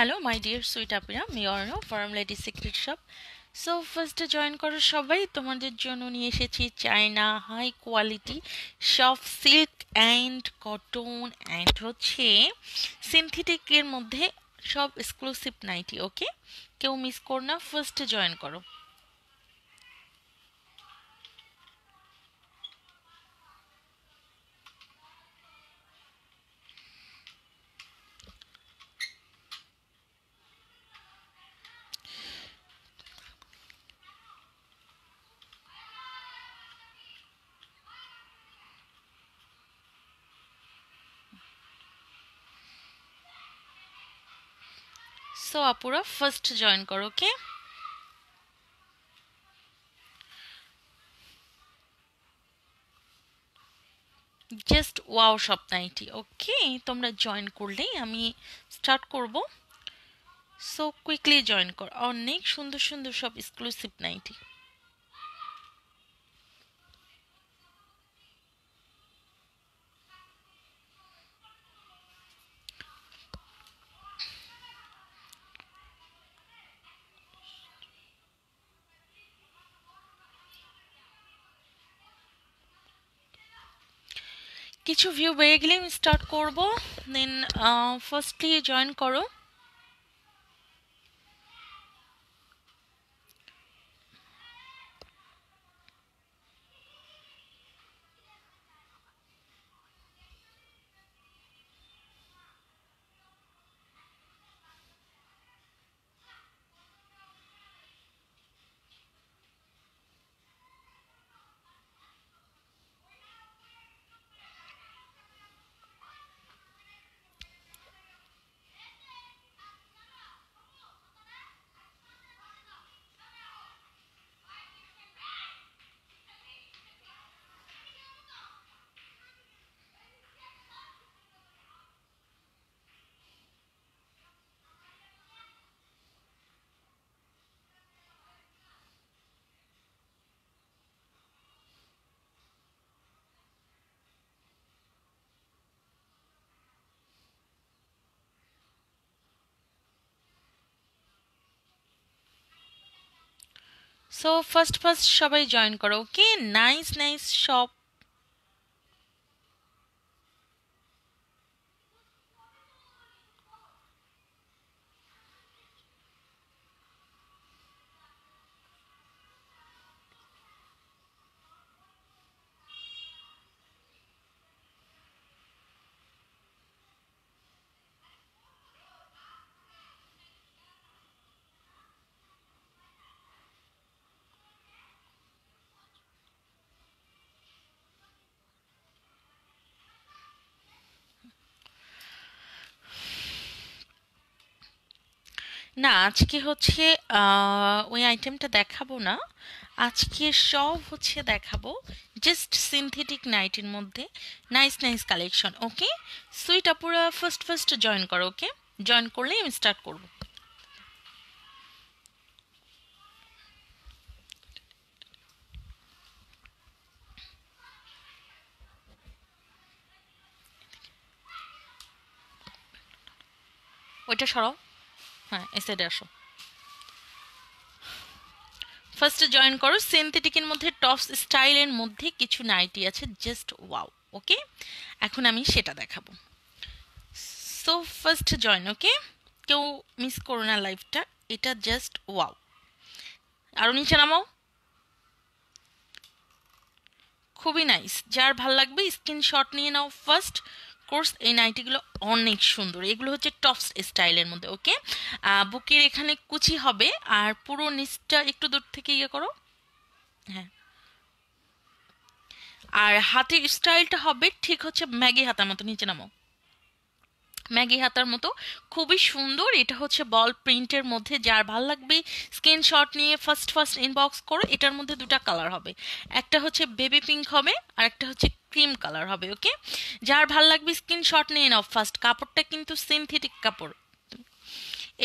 hello my dear sweet আপিরা মিওর্নো farm lady secret shop so ফার্স্টে জয়েন করো সবাই তোমাদের জন্য নিয়ে এসেছি চায়না হাই কোয়ালিটি সব সিল্ক অ্যান্ড কটন অ্যান্ড হচ্ছে সিনথেটিকের মধ্যে সব এক্সক্লুসিভ নাইটি ওকে কেউ মিস করো না ফার্স্টে জয়েন করো সো আপুরা ফার্স্ট জয়েন করো ওকে জাস্ট ওয়াও সপ্তাহটি ওকে তোমরা জয়েন করলেই আমি স্টার্ট করব সো কুইকলি জয়েন কর অনেক সুন্দর সুন্দর সব এক্সক্লুসিভ নাইটি কিছু ভিউ পেয়ে গেলে আমি স্টার্ট করবো দেন ফার্স্টলি জয়েন করো সো ফার্স্ট ফার্স্ট সবাই জয়েন করো ওকে নাইস নাইস সব না আজকে হচ্ছে আহ, ওই আইটেমটা দেখাবো না আজকে সব হচ্ছে দেখাবো জাস্ট সিনথেটিক নাইটের মধ্যে nice nice collection okay sweet আপুরা ফার্স্ট ফার্স্ট জয়েন করো ওকে জয়েন করলেই আমি স্টার্ট করবো ওইটা সরাও হ্যাঁ এ সাইডে আসো ফার্স্টে জয়েন করো সিনথেটিকের মধ্যে টপস স্টাইলের মধ্যে কিছু নাইটি আছে জাস্ট ওয়াও ওকে এখন আমি সেটা দেখাবো সো ফার্স্ট জয়েন ওকে কেউ মিস করো না লাইফটা এটা জাস্ট ওয়াও আরও নিচে নামাও খুবই নাইস যার ভাল লাগবে স্ক্রিনশট নিয়ে নাও ফার্স্ট কোর্স এই নাইটিগুলো অনেক সুন্দর এগুলো হচ্ছে টপস স্টাইলের মধ্যে ওকে বুকের এখানে কুচি হবে আর পুরো নিচটা একটু দূর থেকে ইয়ে করো হ্যাঁ আর হাতের স্টাইলটা হবে ঠিক হচ্ছে ম্যাগি হাতার মতো নিচে নামো ম্যাগি হাতার মতো খুবই সুন্দর এটা হচ্ছে বল প্রিন্টের মধ্যে যার ভাল লাগবে স্ক্রিনশট নিয়ে ফার্স্ট ফার্স্ট ইনবক্স করো এটার মধ্যে দুটা কালার হবে একটা হচ্ছে বেবি পিঙ্ক হবে আর একটা হচ্ছে ক্রিম কালার হবে ওকে যার ভাল লাগবে স্ক্রিনশট নিয়ে নাও ফার্স্ট কাপড়টা কিন্তু সিনথেটিক কাপড়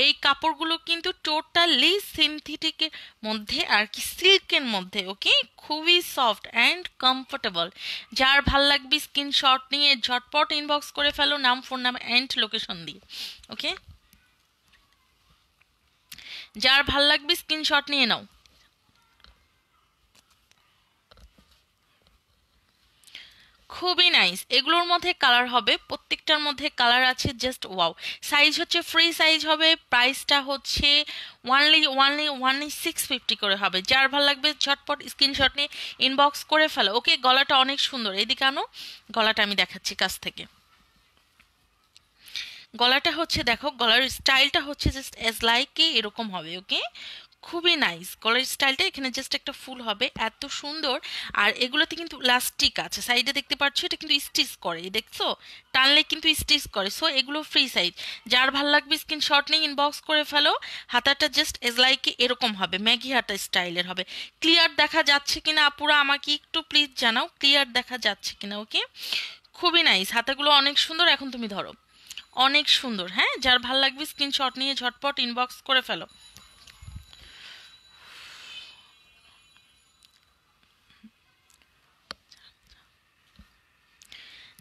এই কাপড়গুলো কিন্তু টোটালি সিনথেটিকের মধ্যে আর কি সিল্কের মধ্যে ওকে খুবই সফট অ্যান্ড কমফোর্টেবল যার ভাল লাগবে স্ক্রিনশট নিয়ে ঝটপট ইনবক্স করে ফেলো নাম ফোন নাম অ্যান্ড লোকেশন দিয়ে ওকে যার ভাল লাগবে স্ক্রিনশট নিয়ে নাও খুবই নাইস এগুলোর মধ্যে কালার হবে প্রত্যেকটার মধ্যে কালার আছে জাস্ট ওয়াও সাইজ হচ্ছে ফ্রি সাইজ হবে প্রাইসটা হচ্ছে only only only six fifty করে হবে যার ভালো লাগবে ঝটপট স্ক্রিনশট নিয়ে ইনবক্স করে ফেলো ওকে গলাটা অনেক সুন্দর এদিকে আনো গলাটা আমি দেখাচ্ছি কাছ থেকে গলাটা হচ্ছে দেখো গলার স্টাইলটা হচ্ছে জাস্ট এজ লাইকে এরকম হবে ওকে খুবই নাইস কলার স্টাইলটা এখানে জাস্ট একটা ফুল হবে এত সুন্দর আর এগুলোতে কিন্তু লাস্টিক আছে সাইডে দেখতে পাচ্ছ এটা কিন্তু স্টিচ করে দেখছো টানলে কিন্তু স্টিচ করে সো এগুলো ফ্রি সাইজ যার ভাল লাগবে স্ক্রিনশট নিয়ে ইনবক্স করে ফেলো হাতাটা জাস্ট এজ এজলাইকে এরকম হবে ম্যাগি হাতা স্টাইলের হবে ক্লিয়ার দেখা যাচ্ছে কিনা আপুরা আমাকে একটু প্লিজ জানাও ক্লিয়ার দেখা যাচ্ছে কিনা ওকে খুবই নাইস হাতাগুলো অনেক সুন্দর এখন তুমি ধরো অনেক সুন্দর হ্যাঁ যার ভাল লাগবে স্ক্রিনশট নিয়ে ঝটপট ইনবক্স করে ফেলো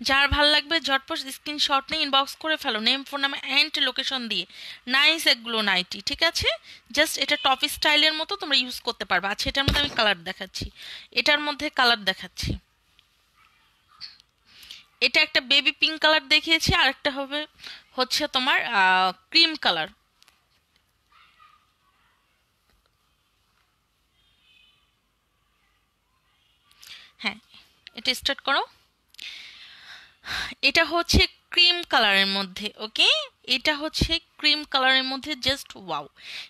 যার ভাল লাগবে ঝটপট স্ক্রিনশট নিয়ে ইনবক্স করে ফেলো নেম ফোন নামে অ্যান্ড লোকেশন দিয়ে নাইস এগুলো নাইটি ঠিক আছে জাস্ট এটা টপ স্টাইলের মতো তোমরা ইউজ করতে পারবে আচ্ছা এটার মধ্যে আমি কালার দেখাচ্ছি এটার মধ্যে কালার দেখাচ্ছি এটা একটা বেবি পিঙ্ক কালার দেখিয়েছি আর একটা হবে হচ্ছে তোমার ক্রিম কালার হ্যাঁ এটা স্টার্ট করো এটা হচ্ছে ক্রিম কালারের মধ্যে ওকে এটা হচ্ছে ক্রিম কালারের মধ্যে জাস্ট ওয়াও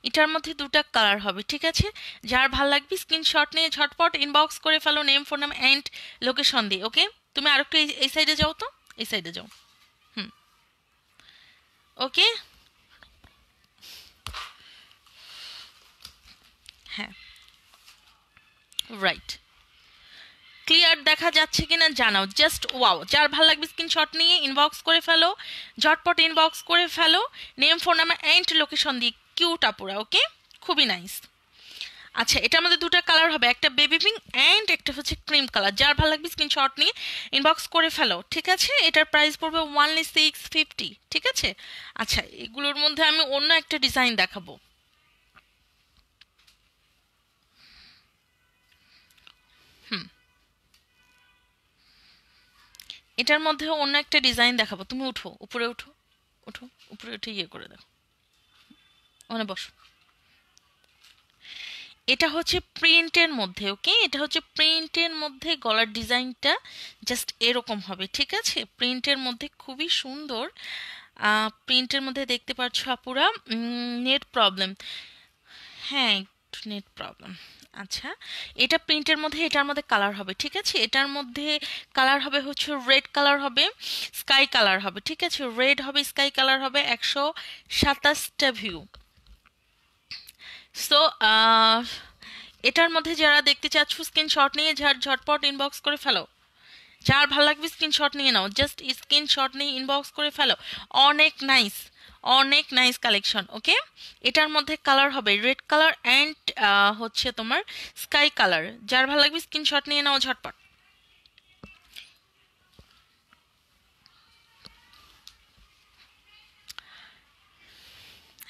এটার মধ্যে দুটা কালার হবে ঠিক আছে যার ভাল লাগবে স্ক্রিনশট নিয়ে ঝটপট ইনবক্স করে ফেলো নেম ফোন নাম অ্যান্ড লোকেশন দিয়ে ওকে তুমি আর একটু এই সাইডে যাও তো এই সাইডে যাও হুম ওকে হ্যাঁ রাইট ক্লিয়ার দেখা যাচ্ছে কিনা জানাও জাস্ট ওয়াও যার ভালো লাগবে স্ক্রিনশট নিয়ে ইনবক্স করে ফেলো ঝটপট ইনবক্স করে ফেলো name phone number and location দিয়ে কিউট আপুরা ওকে খুবই নাইস আচ্ছা এটা আমাদের দুটো কালার হবে একটা বেবি পিঙ্ক অ্যান্ড একটা হচ্ছে ক্রিম কালার যার ভালো লাগবে স্ক্রিনশট নিয়ে ইনবক্স করে ফেলো ঠিক আছে এটার প্রাইস পড়বে ওয়ানলি সিক্স ফিফটি ঠিক আছে আচ্ছা এগুলোর মধ্যে আমি অন্য একটা ডিজাইন দেখাবো এটার মধ্যে অন্য একটা ডিজাইন দেখাবো তুমি উঠো উপরে উঠো উঠো উপরে উঠে ইয়ে করে দাও ওখানে বসো এটা হচ্ছে প্রিন্টের মধ্যে ওকে এটা হচ্ছে প্রিন্টের মধ্যে গলার ডিজাইনটা জাস্ট এরকম হবে ঠিক আছে প্রিন্টের মধ্যে খুবই সুন্দর প্রিন্টের মধ্যে দেখতে পাচ্ছ আপুরা নেট প্রবলেম হ্যাঁ একটু নেট প্রবলেম আচ্ছা এটা প্রিন্টের মধ্যে এটার মধ্যে কালার হবে ঠিক আছে এটার মধ্যে কালার হবে হচ্ছে রেড কালার হবে স্কাই কালার হবে ঠিক আছে রেড হবে স্কাই কালার হবে একশো সাতাশটা ভিউ সো এটার মধ্যে যারা দেখতে চাচ্ছ স্ক্রিনশট নিয়ে ঝাড় ঝটপট ইনবক্স করে ফেলো যার ভালো লাগবে স্ক্রিনশট নিয়ে নাও জাস্ট স্ক্রিনশট নিয়ে ইনবক্স করে ফেলো অনেক নাইস অনেক নাইস কালেকশন ওকে এটার মধ্যে কালার হবে রেড কালার অ্যান্ড হচ্ছে তোমার স্কাই কালার যার ভালো লাগবে স্ক্রিনশট নিয়ে নাও ঝটপট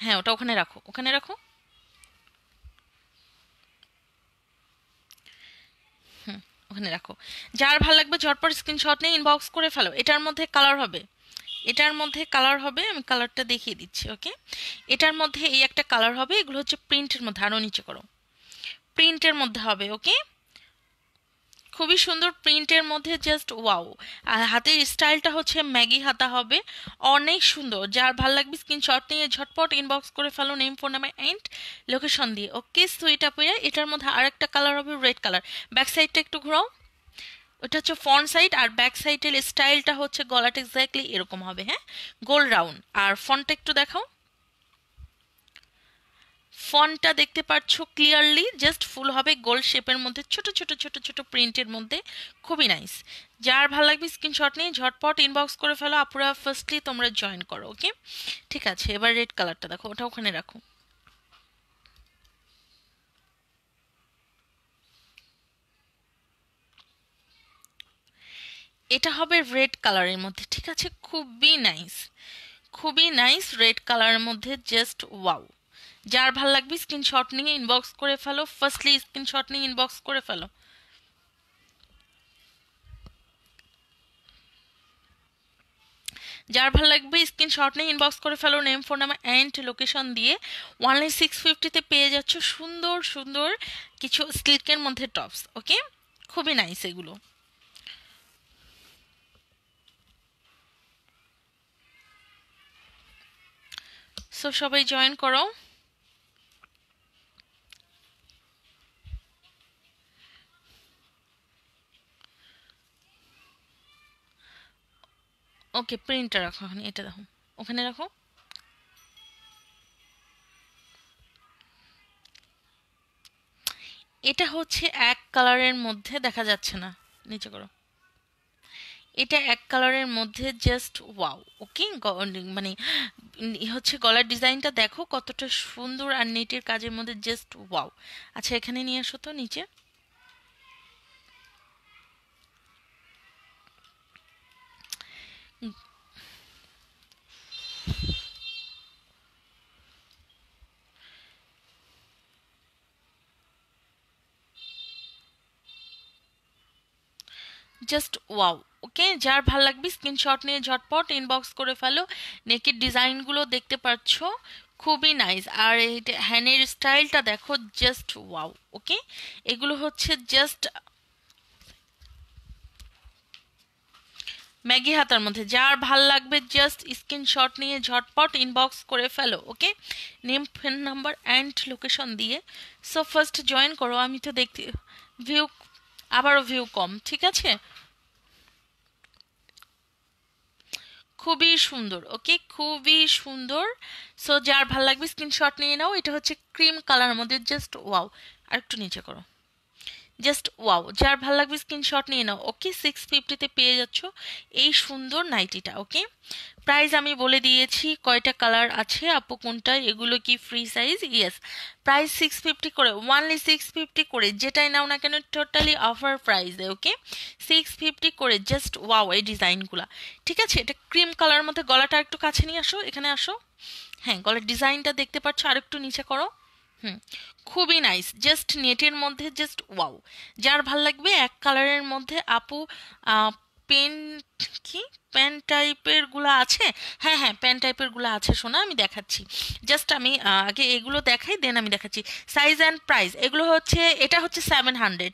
হ্যাঁ ওটা ওখানে রাখো ওখানে রাখো ওখানে রাখো যার ভালো লাগবে ঝটপট স্ক্রিনশট নিয়ে ইনবক্স করে ফেলো এটার মধ্যে কালার হবে এটার মধ্যে কালার হবে আমি কালারটা দেখিয়ে দিচ্ছি ওকে এটার মধ্যে এই একটা কালার হবে এগুলো হচ্ছে প্রিন্টের মধ্যে আরও নিচে করো প্রিন্টের মধ্যে হবে ওকে খুবই সুন্দর প্রিন্টের মধ্যে জাস্ট ওয়াও আর হাতের স্টাইলটা হচ্ছে ম্যাগি হাতা হবে অনেক সুন্দর যার ভাল লাগবে স্ক্রিনশট নিয়ে ঝটপট ইনবক্স করে ফেলো name phone number and location দিয়ে ওকে সুইট আপুয়া এটার মধ্যে আরেকটা কালার হবে রেড কালার ব্যাক সাইডটা একটু ঘোরাও ওটা হচ্ছে ফ্রন্ট সাইড আর ব্যাক সাইডের স্টাইলটা হচ্ছে গলাটা এক্স্যাক্টলি এরকম হবে হ্যাঁ গোল রাউন্ড আর ফন্টটা একটু দেখাও ফন্টটা দেখতে পাচ্ছ ক্লিয়ারলি জাস্ট ফুল হবে গোল শেপের মধ্যে ছোট ছোট ছোট ছোট প্রিন্টের মধ্যে খুবই নাইস যার ভালো লাগবে স্ক্রিনশট নিয়ে ঝটপট ইনবক্স করে ফেলো আপুরা ফার্স্টলি তোমরা জয়েন করো ওকে ঠিক আছে এবার রেড কালারটা দেখো ওটা ওখানে রাখো এটা হবে রেড কালারের মধ্যে ঠিক আছে খুবই নাইস খুবই নাইস রেড কালারের মধ্যে জাস্ট ওয়াও যার ভাল লাগবে স্ক্রিনশট নিয়ে ইনবক্স করে ফেলো ফার্স্টলি স্ক্রিনশট নিয়ে ইনবক্স করে ফেলো যার ভালো লাগবে স্ক্রিনশট নিয়ে ইনবক্স করে ফেলো name phone number and location দিয়ে ওয়ানলি সিক্স ফিফটিতে পেয়ে যাচ্ছ সুন্দর সুন্দর কিছু সিল্কের মধ্যে টপস ওকে খুবই নাইস এগুলো সো সবাই জয়েন করো ওকে প্রিন্টটা রাখো এখন এটা দেখো ওখানে রাখো এটা হচ্ছে এক কালারের মধ্যে দেখা যাচ্ছে না নিচে করো এটা এক কালারের মধ্যে জাস্ট ওয়াও ওকে মানে হচ্ছে গলার ডিজাইনটা দেখো কতটা সুন্দর আর নেটের কাজের মধ্যে জাস্ট ওয়াও আচ্ছা এখানে নিয়ে আসো তো নিচে জাস্ট ওয়াও ওকে যার ভাল লাগবে স্ক্রিনশট নিয়ে ঝটপট ইনবক্স করে ফেলো নেকের ডিজাইনগুলো দেখতে পাচ্ছ খুবই নাইস আর এই হ্যানের স্টাইলটা দেখো জাস্ট ওয়াও ওকে এগুলো হচ্ছে জাস্ট ম্যাগি হাতার মধ্যে যার ভাল লাগবে জাস্ট স্ক্রিনশট নিয়ে ঝটপট ইনবক্স করে ফেলো okay name phone number and location দিয়ে সো ফার্স্ট জয়েন করো আমি তো দেখতে ভিউ আবারও ভিউ কম ঠিক আছে খুবই সুন্দর ওকে খুবই সুন্দর সো যার ভাল লাগবে স্ক্রিনশট নিয়ে নাও এটা হচ্ছে ক্রিম কালার মধ্যে জাস্ট ওয়াও আর একটু নিচে করো জাস্ট ওয়াও যার ভালো লাগবে স্ক্রিনশট নিয়ে নাও ওকে সিক্স ফিফটিতে পেয়ে যাচ্ছ এই সুন্দর নাইটিটা ওকে প্রাইস আমি বলে দিয়েছি কয়টা কালার আছে আপু কোনটা এগুলো কি free size yes price six fifty করে ওয়ানলি সিক্স ফিফটি করে যেটাই নাও না কেন টোটালি অফার দেয় ওকে সিক্স ফিফটি করে জাস্ট ওয়াও এই ডিজাইনগুলা ঠিক আছে এটা ক্রিম কালার মধ্যে গলাটা একটু কাছে নিয়ে আসো এখানে আসো হ্যাঁ গলার ডিজাইনটা দেখতে পাচ্ছ আর একটু নিচে করো হুম খুবই নাইস জাস্ট নেটের মধ্যে জাস্ট ওয়াও যার ভাল লাগবে এক কালারের মধ্যে আপু পেন্ট কি প্যান টাইপেরগুলো আছে হ্যাঁ হ্যাঁ প্যান টাইপেরগুলো আছে শোনা আমি দেখাচ্ছি জাস্ট আমি আগে এগুলো দেখাই দেন আমি দেখাচ্ছি সাইজ অ্যান্ড প্রাইস এগুলো হচ্ছে এটা হচ্ছে seven hundred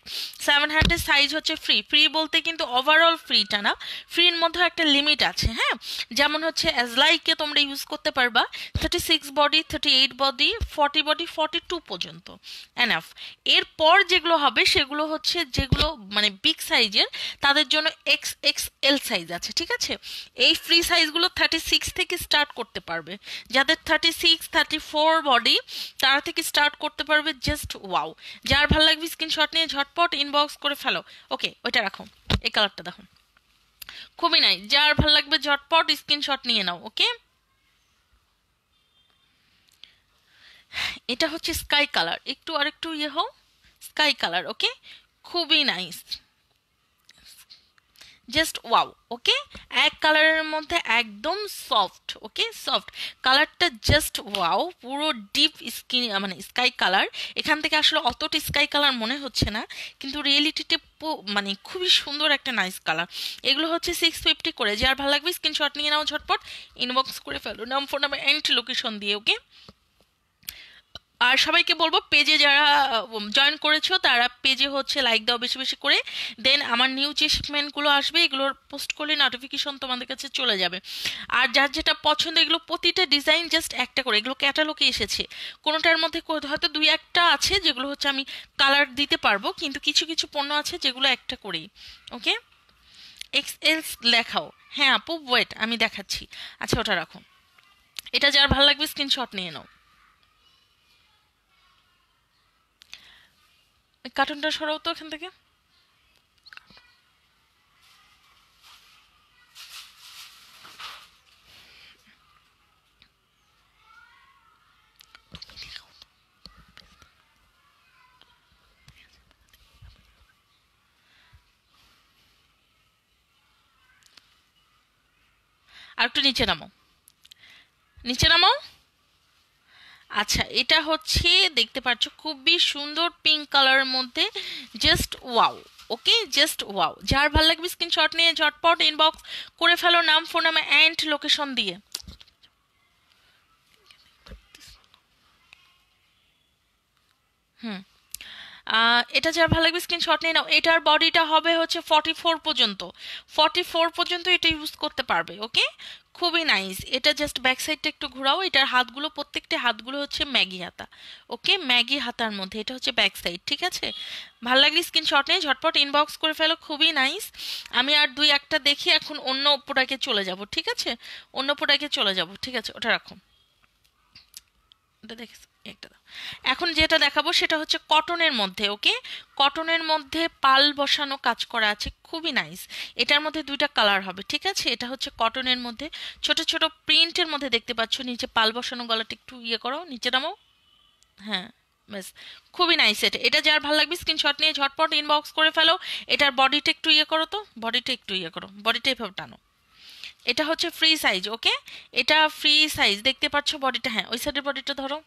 seven hundred size হচ্ছে ফ্রি ফ্রি বলতে কিন্তু ওভারঅল ফ্রিটা না ফ্রির মধ্যেও একটা লিমিট আছে হ্যাঁ যেমন হচ্ছে অ্যাজলাইকে তোমরা ইউজ করতে পারবা thirty six body thirty eight body forty body forty two পর্যন্ত এনাফ এরপর যেগুলো হবে সেগুলো হচ্ছে যেগুলো মানে বিগ সাইজের তাদের জন্য এক্স এক্স এল সাইজ আছে ঠিক আছে আছে এই ফ্রি সাইজগুলো থার্টি সিক্স থেকে স্টার্ট করতে পারবে যাদের thirty six thirty four body তারা থেকে স্টার্ট করতে পারবে জাস্ট ওয়াও যার ভালো লাগবে স্ক্রিনশট নিয়ে ঝটপট ইনবক্স করে ফেলো ওকে ওইটা রাখো এই কালারটা দেখো খুবই নাই যার ভালো লাগবে ঝটপট স্ক্রিনশট নিয়ে নাও ওকে এটা হচ্ছে স্কাই কালার একটু আরেকটু ইয়ে হও স্কাই কালার ওকে খুবই নাইস জাস্ট ওয়াও ওকে এক কালারের মধ্যে একদম সফট ওকে সফট কালারটা জাস্ট ওয়াও পুরো ডিপ স্কিন মানে স্কাই কালার এখান থেকে আসলে অতটা স্কাই কালার মনে হচ্ছে না কিন্তু রিয়েলিটিতে মানে খুবই সুন্দর একটা নাইস কালার এগুলো হচ্ছে সিক্স ফিফটি করে যে আর ভালো লাগবে স্ক্রিনশট নিয়ে নাও ঝটপট ইনবক্স করে ফেলো নাম ফোন নাম্বার অ্যান্ড লোকেশন দিয়ে ওকে আর সবাইকে বলবো পেজে যারা জয়েন করেছো তারা পেজে হচ্ছে লাইক দাও বেশি বেশি করে দেন আমার নিউ শিপমেন্টগুলো আসবে এগুলোর পোস্ট করলে নোটিফিকেশন তোমাদের কাছে চলে যাবে আর যার যেটা পছন্দ এগুলো প্রতিটা ডিজাইন জাস্ট একটা করে এগুলো ক্যাটালগে এসেছে কোনোটার মধ্যে হয়তো দুই একটা আছে যেগুলো হচ্ছে আমি কালার দিতে পারবো কিন্তু কিছু কিছু পণ্য আছে যেগুলো একটা করেই ওকে এক্স এলস লেখাও হ্যাঁ আপু ওয়েট আমি দেখাচ্ছি আচ্ছা ওটা রাখো এটা যার ভালো লাগবে স্ক্রিনশট নিয়ে নাও কার্টুনটা সরাও তো এখান থেকে আর একটু নিচে নামো নিচে নামো আচ্ছা এটা হচ্ছে দেখতে পাচ্ছ খুবই সুন্দর পিঙ্ক কালারের মধ্যে just wow okay just wow যার ভালো লাগবে স্ক্রিনশট নিয়ে ঝটপট ইনবক্স করে ফেলো নাম ফোন নামে অ্যান্ড লোকেশন দিয়ে হুম এটা যার ভালো লাগবে স্ক্রিনশট নিয়ে নাও এটার বডিটা হবে হচ্ছে ফর্টি ফোর পর্যন্ত ফর্টি ফোর পর্যন্ত এটা ইউজ করতে পারবে ওকে খুবই নাইস এটা জাস্ট ব্যাক সাইডটা একটু ঘোরাও এটার হাতগুলো প্রত্যেকটা হাতগুলো হচ্ছে ম্যাগি হাতা ওকে ম্যাগি হাতার মধ্যে এটা হচ্ছে ব্যাক সাইড ঠিক আছে ভালো লাগলে স্ক্রিনশট নিয়ে ঝটপট ইনবক্স করে ফেলো খুবই নাইস আমি আর দুই একটা দেখি এখন অন্য পোটাকে চলে যাব ঠিক আছে অন্য পোটাকে চলে যাব ঠিক আছে ওটা রাখো এটা একটা এখন যেটা দেখাবো সেটা হচ্ছে কটনের মধ্যে ওকে কটনের মধ্যে পাল বসানো কাজ করা আছে খুবই নাইস এটার মধ্যে দুইটা কালার হবে ঠিক আছে এটা হচ্ছে কটনের মধ্যে ছোট ছোট প্রিন্টের মধ্যে দেখতে পাচ্ছ নিচে পাল বসানো গলাটা একটু ইয়ে করো নিচে নামো হ্যাঁ ব্যাস খুবই নাইস এটা এটা যার ভালো লাগবে স্ক্রিনশট নিয়ে ঝটপট ইনবক্স করে ফেলো এটার বডিটা একটু ইয়ে করো তো বডিটা একটু ইয়ে করো বডিটা এভাবে টানো এটা হচ্ছে ফ্রি সাইজ ওকে এটা ফ্রি সাইজ দেখতে পাচ্ছ বডিটা হ্যাঁ ওই সাইডের বডিটা ধরো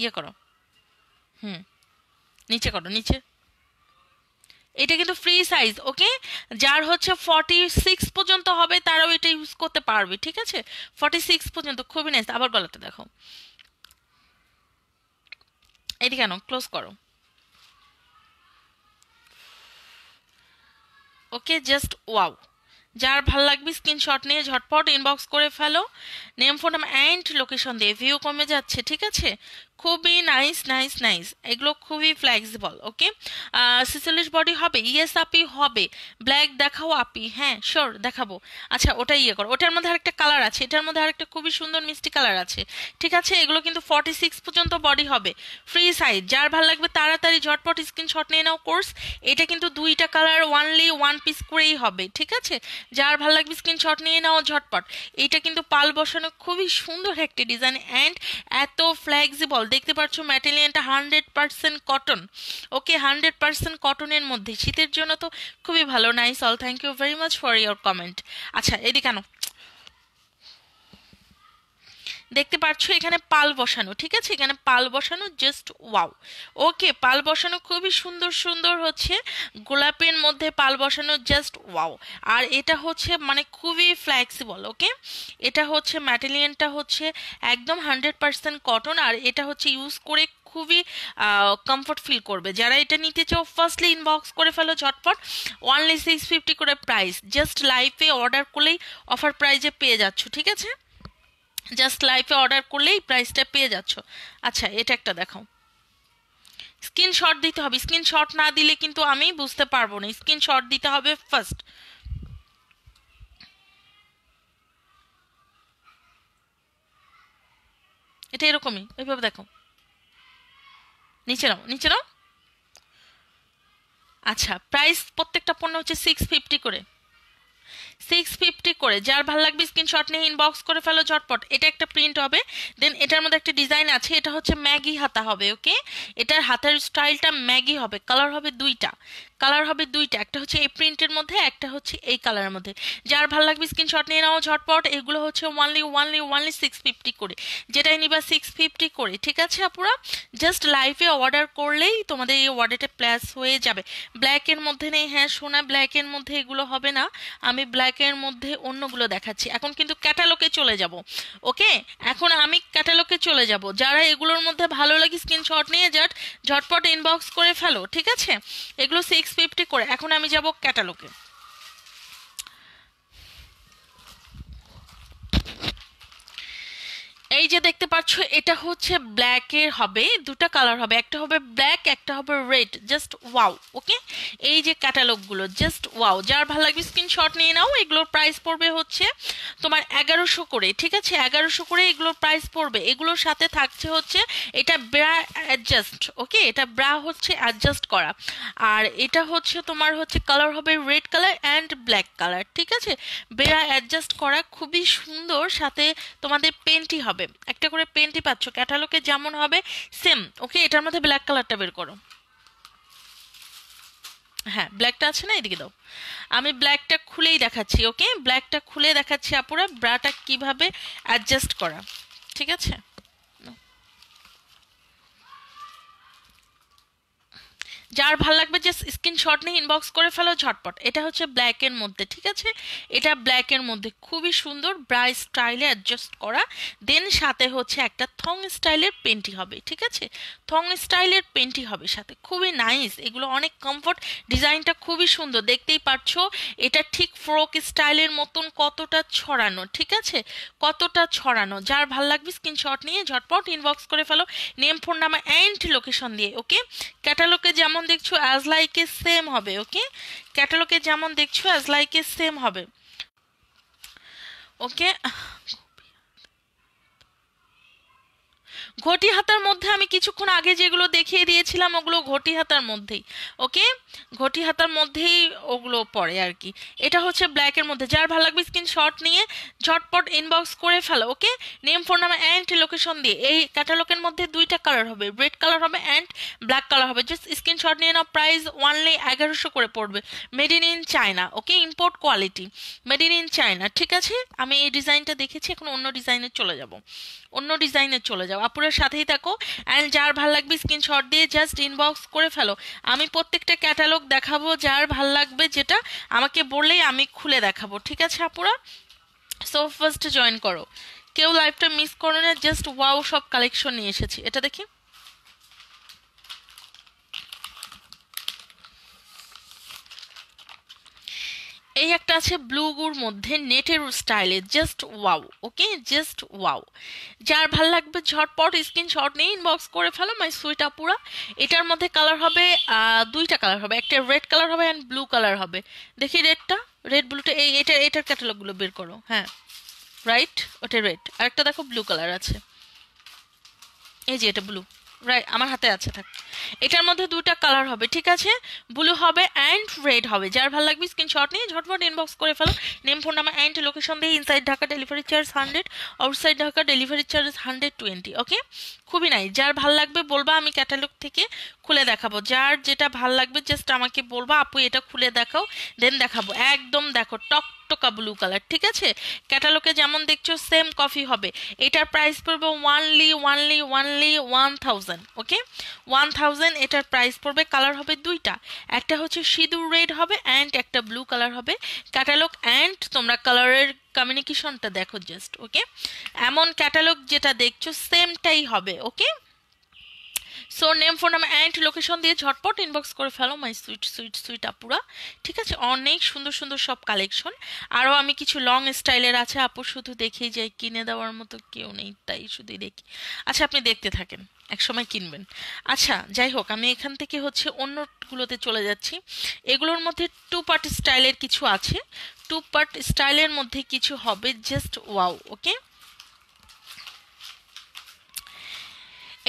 ইয়ে করো হুম নিচে করো নিচে এটা কিন্তু ফ্রি সাইজ ওকে যার হচ্ছে ফর্টি সিক্স পর্যন্ত হবে তারাও এটা ইউজ করতে পারবে ঠিক আছে ফর্টি সিক্স পর্যন্ত খুবই নাইস আবার গলাতে দেখো এটি কেন ক্লোজ করো ওকে জাস্ট ওয়াও যার ভাল লাগবে স্ক্রিনশট নিয়ে ঝটপট ইনবক্স করে ফেলো নেম ফোন অ্যান্ড লোকেশন দিয়ে ভিউ কমে যাচ্ছে ঠিক আছে খুবই নাইস নাইস নাইস এগুলো খুবই ফ্লেক্সিবল ওকে সিসলিশ বডি হবে ইয়েস আপি হবে ব্ল্যাক দেখাও আপি হ্যাঁ শিওর দেখাবো আচ্ছা ওটা ইয়ে করো ওটার মধ্যে আরেকটা কালার আছে এটার মধ্যে আরেকটা খুবই সুন্দর মিষ্টি কালার আছে ঠিক আছে এগুলো কিন্তু ফর্টি সিক্স পর্যন্ত বডি হবে ফ্রি সাইজ যার ভালো লাগবে তাড়াতাড়ি ঝটপট স্ক্রিনশট নিয়ে নাও কোর্স এটা কিন্তু দুইটা কালার ওয়ানলি ওয়ান পিস করেই হবে ঠিক আছে যার ভালো লাগবে স্ক্রিনশট নিয়ে নাও ঝটপট এটা কিন্তু পাল বসানো খুবই সুন্দর একটি ডিজাইন অ্যান্ড এত ফ্লেক্সিবল দেখতে পাচ্ছ ম্যাটেরিয়ালটা hundred percent cotton okay hundred percent কটনের মধ্যে শীতের জন্য তো খুবই ভালো nice all thank you very much for your comment আচ্ছা এদিকে কেন দেখতে পাচ্ছ এখানে পাল বসানো ঠিক আছে এখানে পাল বসানো জাস্ট ওয়াও ওকে পাল বসানো খুবই সুন্দর সুন্দর হচ্ছে গোলাপের মধ্যে পাল বসানো জাস্ট ওয়াও আর এটা হচ্ছে মানে খুবই ফ্লেক্সিবল ওকে এটা হচ্ছে ম্যাটেরিয়ালটা হচ্ছে একদম হান্ড্রেড পার্সেন্ট কটন আর এটা হচ্ছে ইউজ করে খুবই কমফর্ট ফিল করবে যারা এটা নিতে চাও ফার্স্টলি ইনবক্স করে ফেলো ঝটপট ওয়ানলি সিক্স ফিফটি করে প্রাইস জাস্ট লাইফে অর্ডার করলেই অফার প্রাইজে পেয়ে যাচ্ছ ঠিক আছে জাস্ট লাইফে অর্ডার করলেই প্রাইসটা পেয়ে যাচ্ছ আচ্ছা এটা একটা দেখাও স্ক্রিনশট দিতে হবে স্ক্রিনশট না দিলে কিন্তু আমি বুঝতে পারবো না স্ক্রিনশট দিতে হবে ফার্স্ট এটা এরকমই ওইভাবে দেখো নিচে নাও নিচে নাও আচ্ছা প্রাইস প্রত্যেকটা পণ্য হচ্ছে সিক্স ফিফটি করে সিক্স ফিফটি করে যার ভাল লাগবে স্ক্রিনশট নিয়ে ইনবক্স করে ফেলো ঝটপট এটা একটা প্রিন্ট হবে দেন এটার মধ্যে একটা ডিজাইন আছে এটা হচ্ছে ম্যাগি হাতা হবে ওকে এটার হাতের স্টাইলটা ম্যাগি হবে কালার হবে দুইটা কালার হবে দুইটা একটা হচ্ছে এই প্রিন্টের মধ্যে একটা হচ্ছে এই কালারের মধ্যে যার ভালো লাগবে স্ক্রিনশট নিয়ে নাও ঝটপট এগুলো হচ্ছে only only only six fifty করে যেটাই নিবা সিক্স ফিফটি করে ঠিক আছে আপুরা জাস্ট লাইফে অর্ডার করলেই তোমাদের এই অর্ডারটা প্লাস হয়ে যাবে ব্ল্যাকের মধ্যে নেই হ্যাঁ সোনা ব্ল্যাকের মধ্যে এগুলো হবে না আমি ব্ল্যাক প্যাকের মধ্যে অন্যগুলো দেখাচ্ছি এখন কিন্তু ক্যাটালগে চলে যাব ওকে এখন আমি ক্যাটালগে চলে যাব যারা এগুলোর মধ্যে ভালো লাগে স্ক্রিনশট নিয়ে যাট ঝটপট ইনবক্স করে ফেলো ঠিক আছে এগুলো সিক্স ফিফটি করে এখন আমি যাব ক্যাটালগে এই যে দেখতে পাচ্ছ এটা হচ্ছে ব্ল্যাক এর হবে দুটা কালার হবে একটা হবে ব্ল্যাক একটা হবে রেড জাস্ট ওয়াও ওকে এই যে গুলো জাস্ট ওয়াও যার ভালো লাগবে স্ক্রিনশট নিয়ে নাও এগুলোর প্রাইস পড়বে হচ্ছে তোমার এগারোশো করে ঠিক আছে এগারোশো করে এগুলোর প্রাইস পড়বে এগুলোর সাথে থাকছে হচ্ছে এটা ব্রা অ্যাডজাস্ট ওকে এটা ব্রা হচ্ছে অ্যাডজাস্ট করা আর এটা হচ্ছে তোমার হচ্ছে কালার হবে red colour and black colour ঠিক আছে ব্রা অ্যাডজাস্ট করা খুবই সুন্দর সাথে তোমাদের পেন্টি হবে একটা করে পেনটি পাচ্ছ ক্যাটালগে যেমন হবে সেম ওকে এটার মধ্যে ব্ল্যাক কালারটা বের করো হ্যাঁ ব্ল্যাকটা আছে না এদিকে দাও আমি ব্ল্যাকটা খুলেই দেখাচ্ছি ওকে ব্ল্যাকটা খুলে দেখাচ্ছি আপুরা ব্রাটা কিভাবে অ্যাডজাস্ট করা ঠিক আছে যার ভাল লাগবে যে স্ক্রিনশট নিয়ে ইনবক্স করে ফেলো ঝটপট এটা হচ্ছে ব্ল্যাকের মধ্যে ঠিক আছে এটা ব্ল্যাকের মধ্যে খুবই সুন্দর ব্রাই স্টাইলে অ্যাডজাস্ট করা দেন সাথে হচ্ছে একটা থং স্টাইলের পেন্টি হবে ঠিক আছে থং স্টাইলের পেন্টি হবে সাথে খুবই নাইস এগুলো অনেক কমফোর্ট ডিজাইনটা খুবই সুন্দর দেখতেই পারছো এটা ঠিক ফ্রক স্টাইলের মতন কতটা ছড়ানো ঠিক আছে কতটা ছড়ানো যার ভাল লাগবে স্ক্রিনশট নিয়ে ঝটপট ইনবক্স করে ফেলো name phone number and location দিয়ে ওকে ক্যাটালগে যেমন দেখছো অ্যাজ লাইকে সেম হবে ওকে ক্যাটালগে যেমন দেখছো অ্যাজ লাইকে সেম হবে ওকে ঘটি হাতার মধ্যে আমি কিছুক্ষণ আগে যেগুলো দেখিয়ে দিয়েছিলাম ওগুলো ঘটি হাতার মধ্যেই ওকে ঘটি হাতার মধ্যেই ওগুলো পড়ে আর কি এটা হচ্ছে ব্ল্যাকের মধ্যে যার ভালো লাগবে স্ক্রিনশট নিয়ে ঝটপট ইনবক্স করে ফেলো okay name phone number and location দিয়ে এই ক্যাটালগের মধ্যে দুইটা কালার হবে রেড কালার হবে অ্যান্ড ব্ল্যাক কালার হবে জাস্ট স্ক্রিনশট নিয়ে নাও প্রাইস ওয়ানলি এগারোশো করে পড়বে made in in China okay import quality made in in China ঠিক আছে আমি এই ডিজাইনটা দেখেছি এখন অন্য ডিজাইনে চলে যাব অন্য ডিজাইনে চলে যাও আপুরের সাথেই থাকো অ্যান্ড যার ভাল লাগবে স্ক্রিনশট দিয়ে জাস্ট ইনবক্স করে ফেলো আমি প্রত্যেকটা ক্যাটালগ দেখাবো যার ভাল লাগবে যেটা আমাকে বললেই আমি খুলে দেখাবো ঠিক আছে আপুরা সো ফার্স্ট জয়েন করো কেউ লাইফটা মিস করো না জাস্ট ওয়াও সব কালেকশন নিয়ে এসেছি এটা দেখি এই একটা আছে ব্লুগুর মধ্যে নেটের স্টাইলে just wow okay just wow যার ভাল লাগবে ঝটপট স্ক্রিনশট নিয়ে ইনবক্স করে ফেলো মাই সুইট আপুরা এটার মধ্যে কালার হবে দুইটা কালার হবে একটা রেড কালার হবে অ্যান্ড ব্লু কালার হবে দেখি রেডটা রেড ব্লুটা এই এটা এটার ক্যাটালগুলো বের করো হ্যাঁ রাইট ওটা রেড আর একটা দেখো ব্লু কালার আছে এই যে এটা ব্লু রাইট আমার হাতে আছে থাক এটার মধ্যে দুটা কালার হবে ঠিক আছে ব্লু হবে অ্যান্ড রেড হবে যার ভালো লাগবে স্ক্রিনশট নিয়ে ঝটপট ইনবক্স করে ফেলো name phone number and location দিয়ে inside Dhaka delivery charge hundred outside Dhaka delivery charge hundred twenty okay খুবই নাই যার ভাল লাগবে বলবা আমি ক্যাটালগ থেকে খুলে দেখাবো যার যেটা ভাল লাগবে জাস্ট আমাকে বলবা আপু এটা খুলে দেখাও দেন দেখাবো একদম দেখো টক টকটকা ব্লু কালার ঠিক আছে ক্যাটালগে যেমন দেখছো সেম কফি হবে এটার প্রাইস পড়বে only only only one thousand okay one thousand thousand এটার প্রাইস পড়বে কালার হবে দুইটা একটা হচ্ছে সিঁদুর রেড হবে অ্যান্ড একটা ব্লু কালার হবে ক্যাটালগ অ্যান্ড তোমরা কালারের কমিউনিকেশনটা দেখো জাস্ট ওকে এমন ক্যাটালগ যেটা দেখছো সেমটাই হবে ওকে সো নেম ফোন নাম অ্যান্ড লোকেশন দিয়ে ঝটপট ইনবক্স করে ফেলো মাই সুইট সুইট সুইট আপুরা ঠিক আছে অনেক সুন্দর সুন্দর সব কালেকশন আরও আমি কিছু লং স্টাইলের আছে আপু শুধু দেখেই যাই কিনে দেওয়ার মতো কেউ নেই তাই শুধুই দেখি আচ্ছা আপনি দেখতে থাকেন একসময় কিনবেন আচ্ছা যাই হোক আমি এখান থেকে হচ্ছে অন্যগুলোতে চলে যাচ্ছি এগুলোর মধ্যে টু পার্ট স্টাইলের কিছু আছে টু পার্ট স্টাইলের মধ্যে কিছু হবে জাস্ট ওয়াও ওকে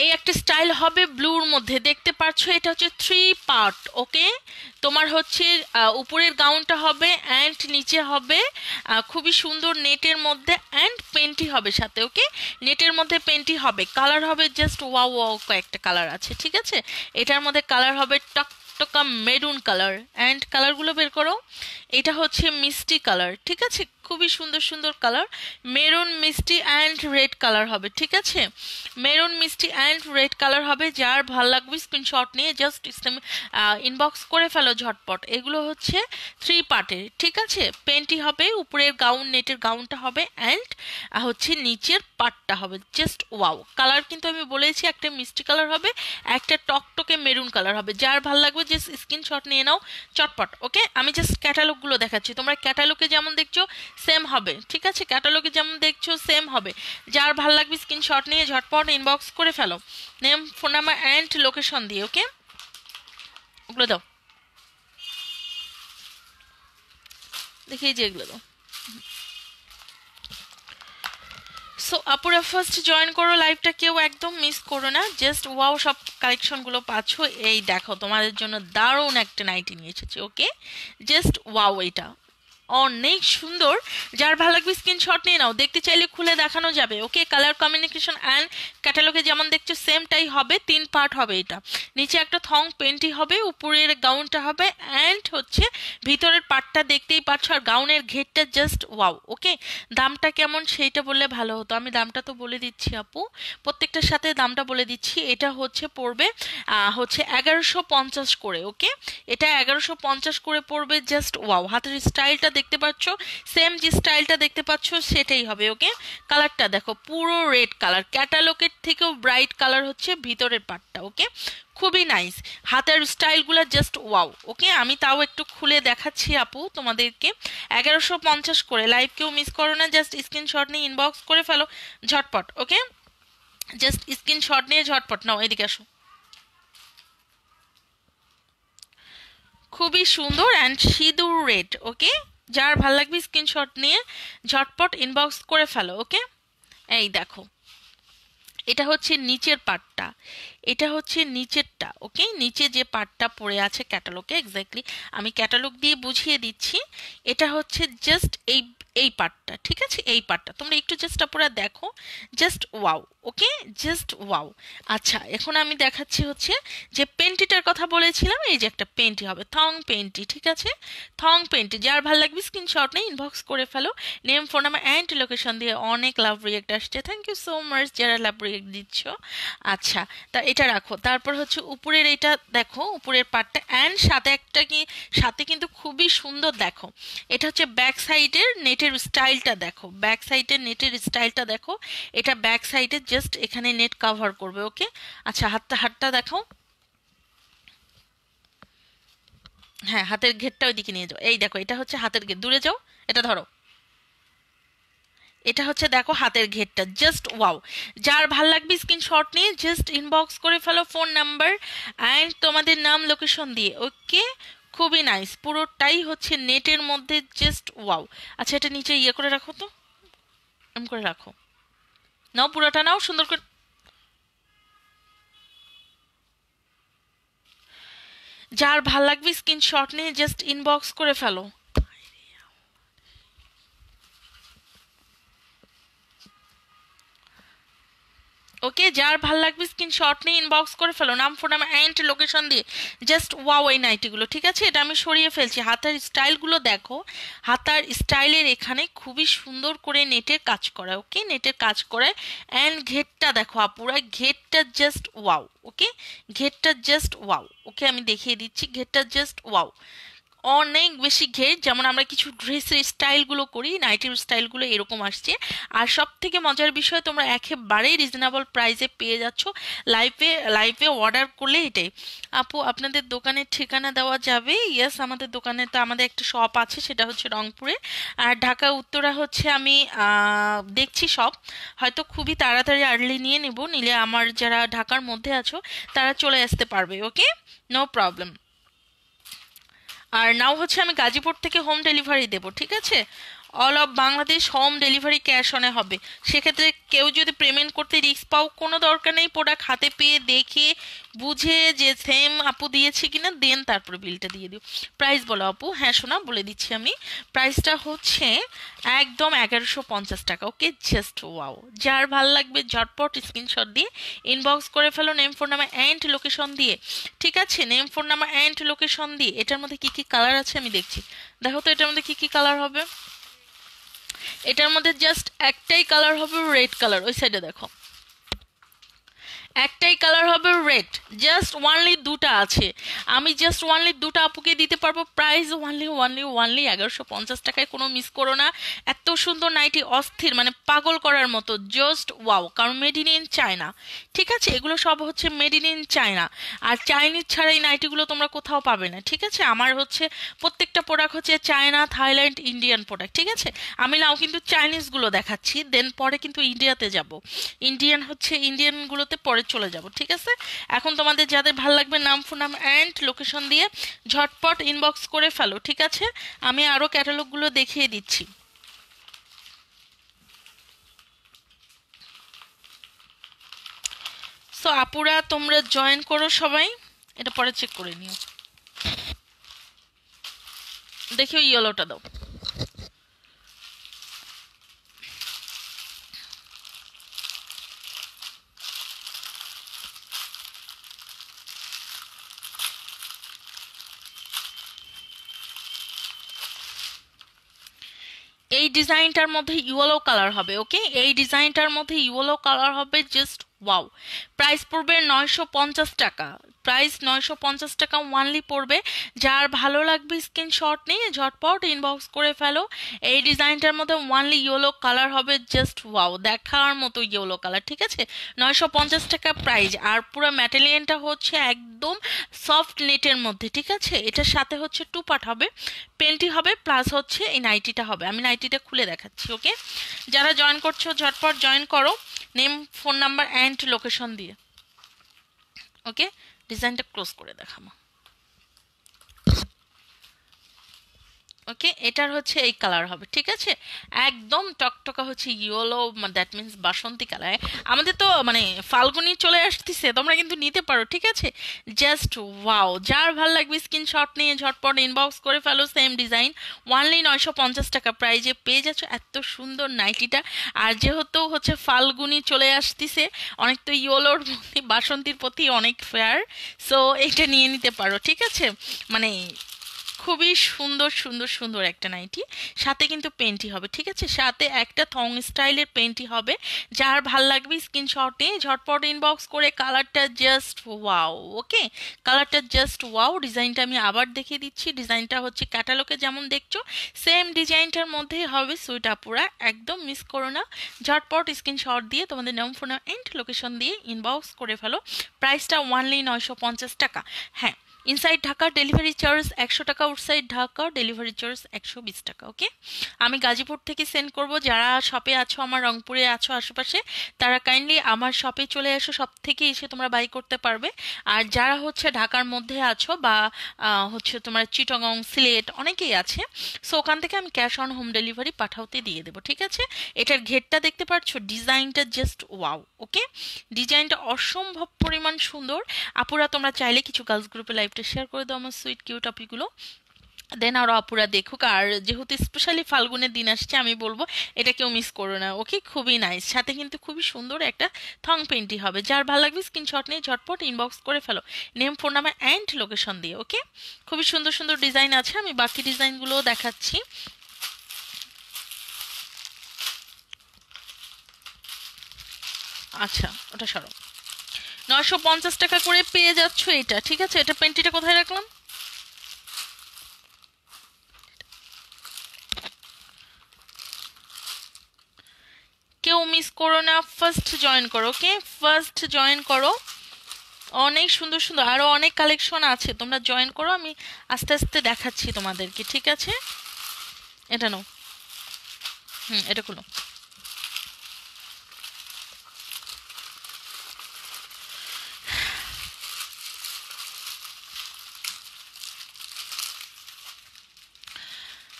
এই একটা স্টাইল হবে ব্লুর মধ্যে দেখতে পাচ্ছ এটা হচ্ছে থ্রি পার্ট ওকে তোমার হচ্ছে উপরের গাউনটা হবে অ্যান্ড নিচে হবে খুবই সুন্দর নেটের মধ্যে অ্যান্ড পেন্টি হবে সাথে ওকে নেটের মধ্যে পেন্টি হবে কালার হবে জাস্ট ওয়াও ওয়াও কয়েকটা কালার আছে ঠিক আছে এটার মধ্যে কালার হবে টক টকা মেরুন কালার অ্যান্ড কালারগুলো বের করো এটা হচ্ছে মিষ্টি কালার ঠিক আছে খুবই সুন্দর সুন্দর কালার মেরুন মিষ্টি অ্যান্ড রেড কালার হবে ঠিক আছে মেরুন মিষ্টি অ্যান্ড রেড কালার হবে যার ভাল লাগবে স্ক্রিনশট নিয়ে জাস্ট ইনবক্স করে ফেলো ঝটপট এগুলো হচ্ছে থ্রি পার্টের ঠিক আছে পেনটি হবে উপরের গাউন নেটের গাউনটা হবে অ্যান্ড হচ্ছে নিচের পার্টটা হবে জাস্ট ওয়াও কালার কিন্তু আমি বলেছি একটা মিষ্টি কালার হবে একটা টকটকে মেরুন কালার হবে যার ভাল লাগবে জাস্ট স্ক্রিনশট নিয়ে নাও চটপট ওকে আমি জাস্ট ক্যাটালগুলো দেখাচ্ছি তোমরা ক্যাটালগে যেমন দেখছো সেম হবে ঠিক আছে ক্যাটালগে যেমন দেখছো সেম হবে যার ভাল লাগবে স্ক্রিনশট নিয়ে ঝটপট ইনবক্স করে ফেলো name phone number and location দিয়ে ওকে ওগুলো দাও দেখি যে এগুলো দাও সো আপুরা ফার্স্ট জয়েন করো লাইভটা কেউ একদম মিস করো না জাস্ট ওয়াও সব কালেকশনগুলো পাচ্ছ এই দেখো তোমাদের জন্য দারুণ একটা নাইটি নিয়ে এসেছি ওকে জাস্ট ওয়াও এটা অনেক সুন্দর যার ভালো লাগবে স্ক্রিনশট নিয়ে নাও দেখতে চাইলে খুলে দেখানো যাবে ওকে কালার কমিউনিকেশন অ্যান্ড ক্যাটালগে যেমন দেখছো সেমটাই হবে তিন পার্ট হবে এটা নিচে একটা থং পেন্টি হবে উপরের গাউনটা হবে অ্যান্ড হচ্ছে ভিতরের পার্টটা দেখতেই পাচ্ছ আর গাউনের ঘেরটা জাস্ট ওয়াও ওকে দামটা কেমন সেইটা বললে ভালো হতো আমি দামটা তো বলে দিচ্ছি আপু প্রত্যেকটার সাথে দামটা বলে দিচ্ছি এটা হচ্ছে পড়বে হচ্ছে এগারোশো পঞ্চাশ করে ওকে এটা এগারোশো পঞ্চাশ করে পড়বে জাস্ট ওয়াও হাতের স্টাইলটা দেখতে পাচ্ছ সেম যে স্টাইলটা দেখতে পাচ্ছ সেটাই হবে ওকে কালারটা দেখো পুরো রেড কালার ক্যাটালগের থেকেও ব্রাইট কালার হচ্ছে ভিতরের পার্টটা ওকে খুবই নাইস হাতের স্টাইলগুলো জাস্ট ওয়াও ওকে আমি তাও একটু খুলে দেখাচ্ছি আপু তোমাদেরকে এগারোশো পঞ্চাশ করে লাইভ কেউ মিস করো না জাস্ট স্ক্রিনশট নিয়ে ইনবক্স করে ফেলো ঝটপট ওকে জাস্ট স্ক্রিনশট নিয়ে ঝটপট নাও এদিকে আসো খুবই সুন্দর অ্যান্ড সিঁদুর রেড ওকে যার ভাল লাগবে স্ক্রিনশট নিয়ে ঝটপট ইনবক্স করে ফেলো ওকে এই দেখো এটা হচ্ছে নিচের পার্টটা এটা হচ্ছে নিচেরটা ওকে নিচে যে পার্টটা পড়ে আছে ক্যাটালগে এক্স্যাক্টলি আমি ক্যাটালগ দিয়ে বুঝিয়ে দিচ্ছি এটা হচ্ছে জাস্ট এই এই পার্টটা ঠিক আছে এই পার্টটা তোমরা একটু জাস্ট আপুরা দেখো just wow okay just wow আচ্ছা এখন আমি দেখাচ্ছি হচ্ছে যে পেন্টিটার কথা বলেছিলাম এই যে একটা পেন্টি হবে থং পেন্টি ঠিক আছে থং পেন্টি যার ভালো লাগবে স্ক্রিনশট নেই ইনবক্স করে ফেলো name phone number and location দিয়ে অনেক লাভ রিয়েক্ট আসছে থ্যাংক ইউ সো মাচ যারা লাভ রিয়েক্ট দিচ্ছ আচ্ছা তা এটা রাখো তারপর হচ্ছে উপরের এটা দেখো উপরের পার্টটা অ্যান্ড সাথে একটা কি সাথে কিন্তু খুবই সুন্দর দেখো এটা হচ্ছে ব্যাক সাইডের নেটের নেটের স্টাইলটা দেখো ব্যাক সাইডে নেটের স্টাইলটা দেখো এটা ব্যাক সাইডে জাস্ট এখানে নেট কভার করবে ওকে আচ্ছা হাতটা হাতটা দেখো হ্যাঁ হাতের ঘেরটা ওইদিকে নিয়ে যাও এই দেখো এটা হচ্ছে হাতের ঘের দূরে যাও এটা ধরো এটা হচ্ছে দেখো হাতের ঘেরটা জাস্ট ওয়াও যার ভাল লাগবে স্ক্রিনশট নিয়ে জাস্ট ইনবক্স করে ফেলো ফোন নাম্বার অ্যান্ড তোমাদের নাম লোকেশন দিয়ে ওকে খুবই নাইস পুরোটাই হচ্ছে নেটের মধ্যে জাস্ট ওয়াও আচ্ছা এটা নিচে ইয়ে করে রাখো তো এম করে রাখো নাও পুরোটা নাও সুন্দর করে যার ভাল লাগবে স্ক্রিনশট নিয়ে জাস্ট ইনবক্স করে ফেলো ওকে যার ভাল লাগবে স্ক্রিনশট নিয়ে ইনবক্স করে ফেলো নাম ফোন নাম অ্যান্ড লোকেশন দিয়ে জাস্ট ওয়াও এই নাইটিগুলো ঠিক আছে এটা আমি সরিয়ে ফেলছি হাতার স্টাইলগুলো দেখো হাতার স্টাইলের এখানে খুবই সুন্দর করে নেটের কাজ করায় ওকে নেটের কাজ করে অ্যান্ড ঘেটটা দেখো আপুরা ঘেটটা জাস্ট ওয়াও ওকে ঘেটটা জাস্ট ওয়াও ওকে আমি দেখিয়ে দিচ্ছি ঘেটটা জাস্ট ওয়াও অনেক বেশি ঘের যেমন আমরা কিছু ড্রেসের স্টাইলগুলো করি নাইটির স্টাইলগুলো এরকম আসছে আর সব থেকে মজার বিষয় তোমরা একেবারেই রিজনেবল প্রাইসে পেয়ে যাচ্ছ লাইভে লাইভে অর্ডার করলে এটাই আপু আপনাদের দোকানের ঠিকানা দেওয়া যাবে ইয়েস আমাদের দোকানে তো আমাদের একটা শপ আছে সেটা হচ্ছে রংপুরে আর ঢাকা উত্তরা হচ্ছে আমি দেখছি সব হয়তো খুবই তাড়াতাড়ি আর্লি নিয়ে নেব নিলে আমার যারা ঢাকার মধ্যে আছো তারা চলে আসতে পারবে ওকে নো প্রবলেম আর নাও হচ্ছে আমি গাজীপুর থেকে হোম ডেলিভারি দেবো ঠিক আছে all of Bangladesh home delivery cash অনে হবে সেক্ষেত্রে কেউ যদি পেমেন্ট করতে রিস্ক পাও কোনো দরকার নেই প্রোডাক্ট হাতে পেয়ে দেখে বুঝে যে সেম আপু দিয়েছে কিনা দেন তারপরে বিলটা দিয়ে দিও প্রাইস বলো আপু হ্যাঁ শোনা বলে দিচ্ছি আমি প্রাইসটা হচ্ছে একদম এগারোশো পঞ্চাশ টাকা ওকে জাস্ট ওয়াও যার ভাল লাগবে ঝটপট স্ক্রিনশট দিয়ে ইনবক্স করে ফেলো name phone number and location দিয়ে ঠিক আছে name phone number and location দিয়ে এটার মধ্যে কী কী কালার আছে আমি দেখছি দেখো তো এটার মধ্যে কী কী কালার হবে এটার মধ্যে জাস্ট একটাই কালার হবে রেড কালার ওই সাইডে দেখো একটাই কালার হবে রেড জাস্ট ওয়ানলি দুটা আছে আমি জাস্ট ওয়ানলি দুটা আপুকে দিতে পারবো প্রাইস ওয়ানলি ওয়ানলি ওয়ানলি এগারোশো পঞ্চাশ টাকায় কোনো মিস করো না এত সুন্দর নাইটি অস্থির মানে পাগল করার মতো জাস্ট ওয়াও কারণ মেড ইন চায়না ঠিক আছে এগুলো সব হচ্ছে মেড ইন চায়না আর চাইনিজ ছাড়া এই নাইটিগুলো তোমরা কোথাও পাবে না ঠিক আছে আমার হচ্ছে প্রত্যেকটা প্রোডাক্ট হচ্ছে চায়না থাইল্যান্ড ইন্ডিয়ান প্রোডাক্ট ঠিক আছে আমি নাও কিন্তু চাইনিজগুলো দেখাচ্ছি দেন পরে কিন্তু ইন্ডিয়াতে যাব ইন্ডিয়ান হচ্ছে ইন্ডিয়ানগুলোতে পরে চলে যাব ঠিক আছে এখন তোমাদের যাদের ভাল লাগবে নাম ফোনাম অ্যান্ড লোকেশন দিয়ে ঝটপট ইনবক্স করে ফেলো ঠিক আছে আমি আরও ক্যাটালগুলো দেখিয়ে দিচ্ছি সো আপুরা তোমরা জয়েন করো সবাই এটা পরে চেক করে নিও দেখি ওই ইয়েলোটা দাও এই ডিজাইনটার মধ্যে ইয়েলো কালার হবে ওকে এই ডিজাইনটার মধ্যে ইয়েলো কালার হবে জাস্ট ওয়াও প্রাইস পড়বে নয়শো পঞ্চাশ টাকা প্রাইস নয়শো পঞ্চাশ টাকা ওয়ানলি পড়বে যার ভালো লাগবে স্ক্রিনশট নিয়ে ঝটপট ইনবক্স করে ফেলো এই ডিজাইনটার মধ্যে ওয়ানলি ইয়েলো কালার হবে জাস্ট ওয়াও দেখার মতো ইয়েলো কালার ঠিক আছে নয়শো পঞ্চাশ টাকা প্রাইস আর পুরো ম্যাটেরিয়ালটা হচ্ছে একদম সফট নেটের মধ্যে ঠিক আছে এটার সাথে হচ্ছে টু পার্ট হবে পেনটি হবে প্লাস হচ্ছে এই নাইটিটা হবে আমি নাইটিটা খুলে দেখাচ্ছি ওকে যারা জয়েন করছো ঝটপট জয়েন করো name phone number and location দিয়ে ওকে ডিজাইনটা ক্লোজ করে দেখাবো ওকে এটার হচ্ছে এই কালার হবে ঠিক আছে একদম টকটকা হচ্ছে ইয়েলো দ্যাট মিন্স বাসন্তী কালার আমাদের তো মানে ফাল্গুনি চলে আসতেছে তোমরা কিন্তু নিতে পারো ঠিক আছে জাস্ট ওয়াও যার ভাল লাগবে স্ক্রিনশট নিয়ে ঝটপট ইনবক্স করে ফেলো সেম ডিজাইন ওয়ানলি নয়শো পঞ্চাশ টাকা প্রাইজে পেয়ে যাচ্ছ এত সুন্দর নাইটিটা আর যেহেতু হচ্ছে ফাল্গুনি চলে আসতেছে অনেক তো ইয়োলোর বাসন্তীর প্রতি অনেক ফেয়ার সো এটা নিয়ে নিতে পারো ঠিক আছে মানে খুবই সুন্দর সুন্দর সুন্দর একটা নাইটি সাথে কিন্তু পেন্টি হবে ঠিক আছে সাথে একটা থং স্টাইলের পেন্টি হবে যার ভাল লাগবে স্ক্রিনশটে ঝটপট ইনবক্স করে কালারটা জাস্ট ওয়াও ওকে কালারটা জাস্ট ওয়াও ডিজাইনটা আমি আবার দেখিয়ে দিচ্ছি ডিজাইনটা হচ্ছে ক্যাটালগে যেমন দেখছো সেম ডিজাইনটার মধ্যেই হবে সুইট আপুরা একদম মিস করো না ঝটপট স্ক্রিনশট দিয়ে তোমাদের নাম ফোন এন্ড লোকেশন দিয়ে ইনবক্স করে ফেলো প্রাইসটা ওয়ানলি নয়শো পঞ্চাশ টাকা হ্যাঁ ইনসাইড ঢাকা ডেলিভারি চার্জ একশো টাকা আউটসাইড ঢাকা ডেলিভারি চার্জ একশো বিশ টাকা ওকে আমি গাজীপুর থেকে সেন্ড করব যারা শপে আছো আমার রংপুরে আছো আশেপাশে তারা কাইন্ডলি আমার শপে চলে এসো সব থেকে এসে তোমরা বাই করতে পারবে আর যারা হচ্ছে ঢাকার মধ্যে আছো বা হচ্ছে তোমার চিটগং সিলেট অনেকেই আছে সো ওখান থেকে আমি ক্যাশ অন হোম ডেলিভারি পাঠাওতে দিয়ে দেবো ঠিক আছে এটার ঘেরটা দেখতে পাচ্ছ ডিজাইনটা জাস্ট ওয়াও ওকে ডিজাইনটা অসম্ভব পরিমাণ সুন্দর আপুরা তোমরা চাইলে কিছু গার্লস গ্রুপে লাইভ টপিকটা শেয়ার করে দাও আমার সুইট কিউ টপিকগুলো দেন আরও আপুরা দেখুক আর যেহেতু স্পেশালি ফাল্গুনের দিন আসছে আমি বলবো এটা কেউ মিস করো না ওকে খুবই নাইস সাথে কিন্তু খুবই সুন্দর একটা থং পেন্টি হবে যার ভালো লাগবে স্ক্রিনশট নিয়ে ঝটপট ইনবক্স করে ফেলো name phone number and location দিয়ে ওকে খুবই সুন্দর সুন্দর ডিজাইন আছে আমি বাকি ডিজাইনগুলোও দেখাচ্ছি আচ্ছা ওটা সরব নয়শো পঞ্চাশ টাকা করে পেয়ে যাচ্ছ এটা ঠিক আছে এটা পেন্টিটা কোথায় রাখলাম কেউ মিস করো না ফার্স্ট জয়েন করো ওকে ফার্স্ট জয়েন করো অনেক সুন্দর সুন্দর আরও অনেক কালেকশন আছে তোমরা জয়েন করো আমি আস্তে আস্তে দেখাচ্ছি তোমাদেরকে ঠিক আছে এটা নো হুম এটা খুলো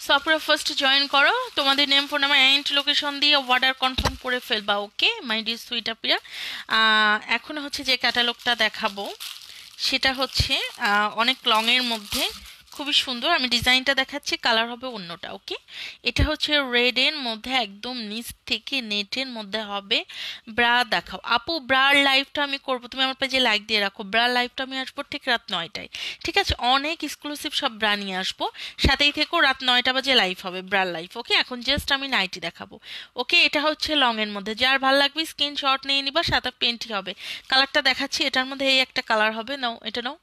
সাপুরা ফার্স্ট জয়েন করো তোমাদের name phone number and location দিয়ে অর্ডার কনফার্ম করে ফেলবা ওকে মাই ডি সুইট আপিরা এখন হচ্ছে যে ক্যাটালগটা দেখাবো সেটা হচ্ছে অনেক লংয়ের মধ্যে খুবই সুন্দর আমি ডিজাইনটা দেখাচ্ছি কালার হবে অন্যটা ওকে এটা হচ্ছে রেডের মধ্যে একদম নিচ থেকে নেটের মধ্যে হবে ব্রা দেখাও আপু ব্রার লাইভটা আমি করব তুমি আমার পেজে লাইক দিয়ে রাখো ব্রা লাইভটা আমি আসবো ঠিক রাত নয়টায় ঠিক আছে অনেক এক্সক্লুসিভ সব ব্রা নিয়ে আসবো সাথেই থেকেও রাত নয়টা বাজে লাইভ হবে ব্রার লাইভ ওকে এখন জাস্ট আমি নাইটি দেখাবো ওকে এটা হচ্ছে এর মধ্যে যার ভালো লাগবে স্ক্রিনশট নিয়ে নিবা সাথে পেন্টই হবে কালারটা দেখাচ্ছি এটার মধ্যে এই একটা কালার হবে নাও এটা নাও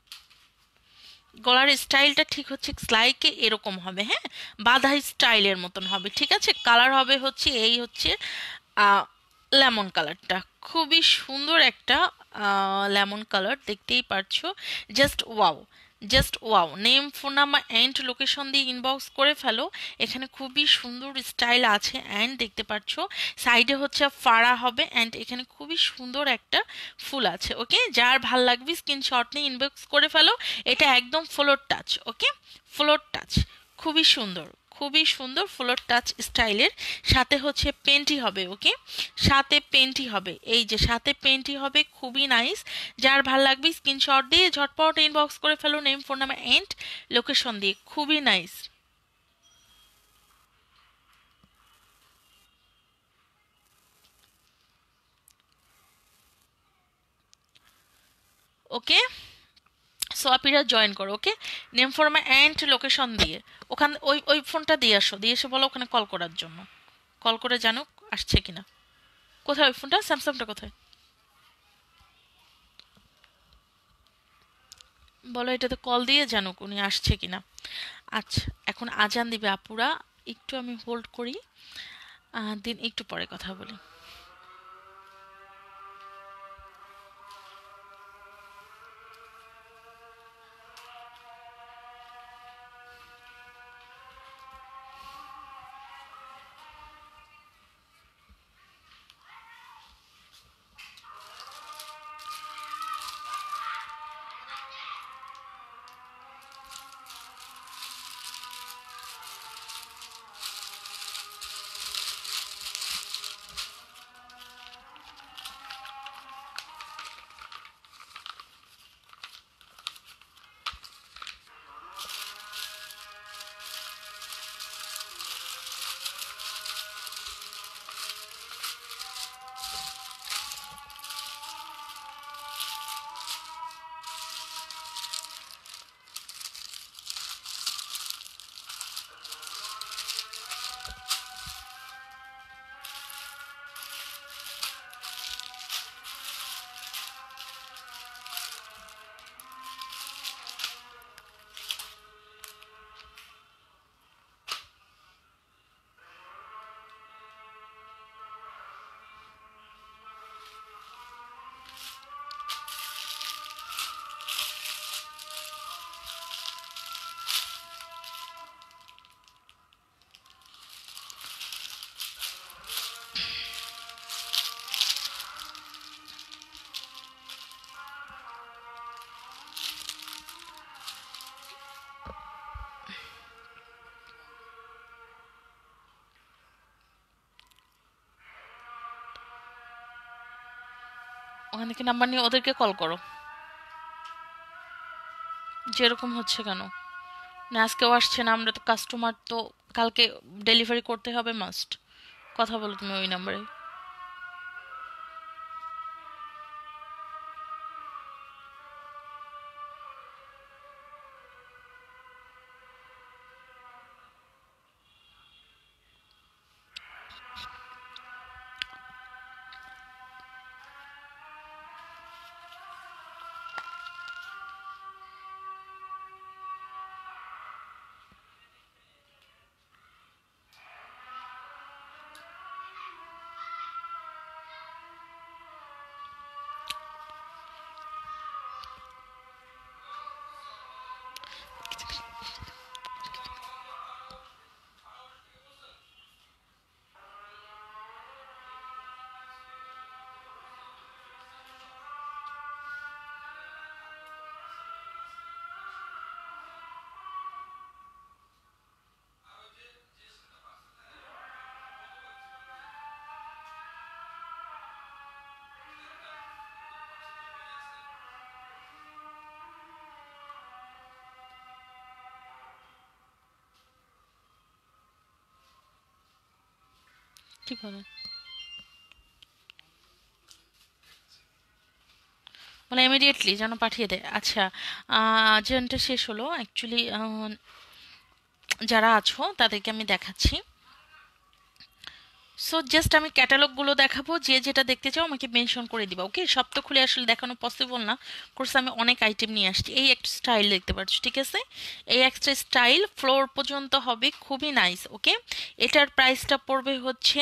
গলার স্টাইলটা ঠিক হচ্ছে স্লাইকে এরকম হবে হ্যাঁ বাধা স্টাইলের মতন হবে ঠিক আছে কালার হবে হচ্ছে এই হচ্ছে লেমন কালারটা খুবই সুন্দর একটা লেমন কালার দেখতেই পারছো just wow just wow name phone number and location দিয়ে ইনবক্স করে ফেলো এখানে খুবই সুন্দর স্টাইল আছে অ্যান্ড দেখতে পাচ্ছ সাইডে হচ্ছে ফাড়া হবে অ্যান্ড এখানে খুবই সুন্দর একটা ফুল আছে ওকে যার ভাল লাগবে স্ক্রিনশট নিয়ে ইনবক্স করে ফেলো এটা একদম floor touch okay floor touch খুবই সুন্দর খুবই সুন্দর ফ্লোর টাচ স্টাইলের সাথে হচ্ছে পেন্টি হবে ওকে সাথে পেন্টি হবে এই যে সাথে পেন্টি হবে খুবই নাইস যার ভাল লাগবে স্ক্রিনশট দিয়ে ঝটপট ইনবক্স করে ফেলো name phone number and location দিয়ে খুবই নাইস ওকে সোয়াপিরা জয়েন করো ওকে নেম ফর্মে অ্যান্ড লোকেশন দিয়ে ওখান ওই ওই ফোনটা দিয়ে আসো দিয়ে এসে বলো ওখানে কল করার জন্য কল করে জানো আসছে না কোথায় ওই ফোনটা স্যামসাংটা কোথায় বলো এটাতে কল দিয়ে জানুক উনি আসছে কিনা আচ্ছা এখন আজান দিবে আপুরা একটু আমি হোল্ড করি দিন একটু পরে কথা বলি ওখান থেকে নাম্বার নিয়ে ওদেরকে কল করো যেরকম হচ্ছে কেন না আজকেও আসছে না আমরা তো কাস্টমার তো কালকে ডেলিভারি করতে হবে মাস্ট কথা বলো তুমি ওই নাম্বারে হবে মানে ইমিডিয়েটলি যেন পাঠিয়ে দেয় আচ্ছা জেনটা শেষ হলো অ্যাকচুয়ালি যারা আছো তাদেরকে আমি দেখাচ্ছি সো জাস্ট আমি ক্যাটালগুলো দেখাবো যে যেটা দেখতে চাও আমাকে মেনশন করে দিবা ওকে সব তো খুলে আসলে দেখানো পসিবল না কোর্স আমি অনেক আইটেম নিয়ে আসছি এই একটা স্টাইল দেখতে পাচ্ছ ঠিক আছে এই একটা স্টাইল ফ্লোর পর্যন্ত হবে খুবই নাইস ওকে এটার প্রাইসটা পড়বে হচ্ছে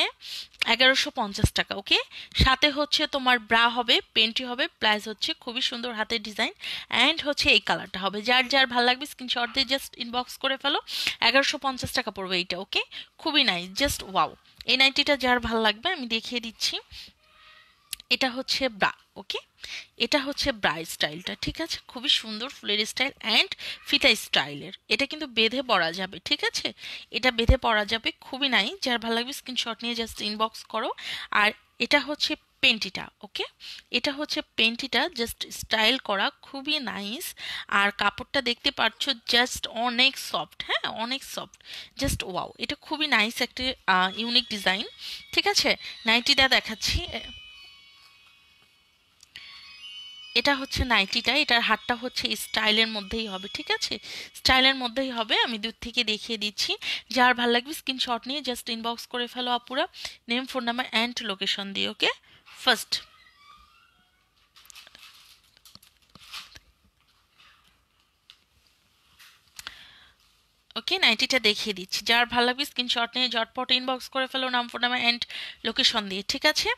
এগারোশো পঞ্চাশ টাকা ওকে সাথে হচ্ছে তোমার ব্রা হবে পেন্টি হবে প্লাস হচ্ছে খুবই সুন্দর হাতের ডিজাইন অ্যান্ড হচ্ছে এই কালারটা হবে যার যার ভালো লাগবে স্ক্রিনশট দিয়ে জাস্ট ইনবক্স করে ফেলো এগারোশো পঞ্চাশ টাকা পড়বে এইটা ওকে খুবই নাইস জাস্ট ওয়াও এই নাইটিটা যার ভাল লাগবে আমি দেখিয়ে দিচ্ছি এটা হচ্ছে ব্রা ওকে এটা হচ্ছে ব্রা স্টাইলটা ঠিক আছে খুবই সুন্দর ফুলের স্টাইল অ্যান্ড ফিতা স্টাইলের এটা কিন্তু বেঁধে পরা যাবে ঠিক আছে এটা বেঁধে পরা যাবে খুবই নাই যার ভালো লাগবে স্ক্রিনশট নিয়ে জাস্ট ইনবক্স করো আর এটা হচ্ছে পেন্টিটা ওকে এটা হচ্ছে পেন্টিটা জাস্ট স্টাইল করা খুবই নাইস আর কাপড়টা দেখতে পাচ্ছ জাস্ট অনেক সফট হ্যাঁ অনেক সফট জাস্ট ওয়াও এটা খুবই নাইস একটা ইউনিক ডিজাইন ঠিক আছে নাইটিটা দেখাচ্ছি এটা হচ্ছে নাইটিটা এটার হাটটা হচ্ছে স্টাইলের মধ্যেই হবে ঠিক আছে স্টাইলের মধ্যেই হবে আমি দূর থেকে দেখিয়ে দিচ্ছি যার ভালো লাগবে স্ক্রিনশট নিয়ে জাস্ট ইনবক্স করে ফেলো আপুরা name phone number and location দিয়ে ওকে first ওকে নাইটিটা দেখিয়ে দিচ্ছি যার ভালো লাগবে স্ক্রিনশট নিয়ে ঝটপট ইনবক্স করে ফেলো নাম ফোন নাম্বার অ্যান্ড লোকেশন দিয়ে ঠিক আছে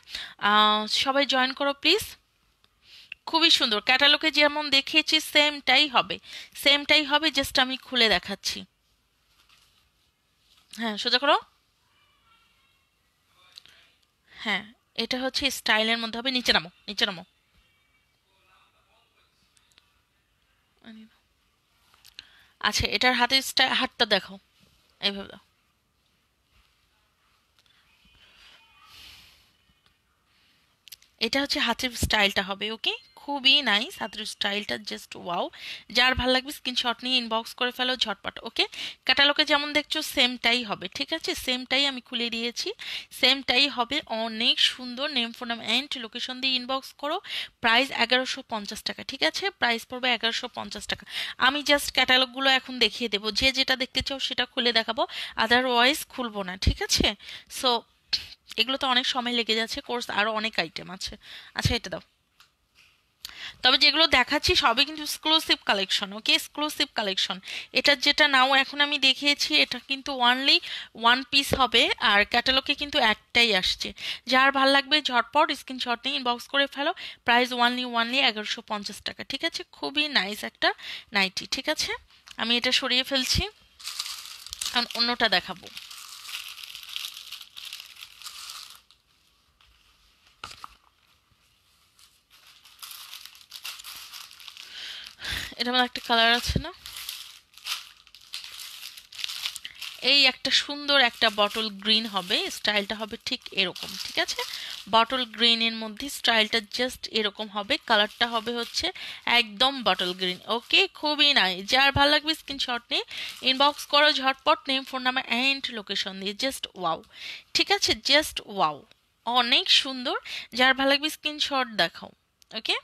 সবাই জয়েন করো প্লিজ খুবই সুন্দর ক্যাটালগে যেমন দেখিয়েছি সেমটাই হবে সেমটাই হবে জাস্ট আমি খুলে দেখাচ্ছি হ্যাঁ সোজা করো হ্যাঁ এটা হচ্ছে স্টাইলের মধ্যে হবে নিচে নামো নিচে নামো আচ্ছা এটার হাতে হাতটা দেখো এইভাবে এটা হচ্ছে হাতের স্টাইলটা হবে ওকে খুবই নাইস হাতের স্টাইলটা জাস্ট ওয়াও যার ভালো লাগবে স্ক্রিনশট নিয়ে ইনবক্স করে ফেলো ঝটপট ওকে ক্যাটালগে যেমন দেখছো সেমটাই হবে ঠিক আছে সেমটাই আমি খুলে দিয়েছি সেমটাই হবে অনেক সুন্দর নেম ফোন অ্যান্ড লোকেশন দিয়ে ইনবক্স করো প্রাইস এগারোশো পঞ্চাশ টাকা ঠিক আছে প্রাইস পড়বে এগারোশো পঞ্চাশ টাকা আমি জাস্ট ক্যাটালগুলো এখন দেখিয়ে দেবো যে যেটা দেখতে চাও সেটা খুলে দেখাবো আদারওয়াইজ খুলবো না ঠিক আছে সো এগুলো তো অনেক সময় লেগে যাচ্ছে কোর্স আরও অনেক আইটেম আছে আচ্ছা এটা দাও তবে যেগুলো দেখাচ্ছি সবই কিন্তু exclusive collection okay exclusive collection এটা যেটা নাও এখন আমি দেখিয়েছি এটা কিন্তু ওয়ানলি ওয়ান পিস হবে আর ক্যাটালগে কিন্তু একটাই আসছে যার ভাল লাগবে ঝটপট স্ক্রিনশট নিয়ে ইনবক্স করে ফেলো প্রাইস ওয়ানলি ওয়ানলি এগারোশো পঞ্চাশ টাকা ঠিক আছে খুবই নাইস একটা নাইটি ঠিক আছে আমি এটা সরিয়ে ফেলছি কারণ অন্যটা দেখাবো এটা একটা কালার আছে না এই একটা সুন্দর একটা বটল গ্রিন হবে স্টাইলটা হবে ঠিক এরকম ঠিক আছে বটল গ্রিনের মধ্যে স্টাইলটা জাস্ট এরকম হবে কালারটা হবে হচ্ছে একদম বটল গ্রিন ওকে খুবই নাই যার ভালো লাগবে স্ক্রিনশট নিয়ে ইনবক্স করো ঝটপট name phone number and location দিয়ে জাস্ট ওয়াও ঠিক আছে জাস্ট ওয়াও অনেক সুন্দর যার ভালো লাগবে স্ক্রিনশট দেখাও ওকে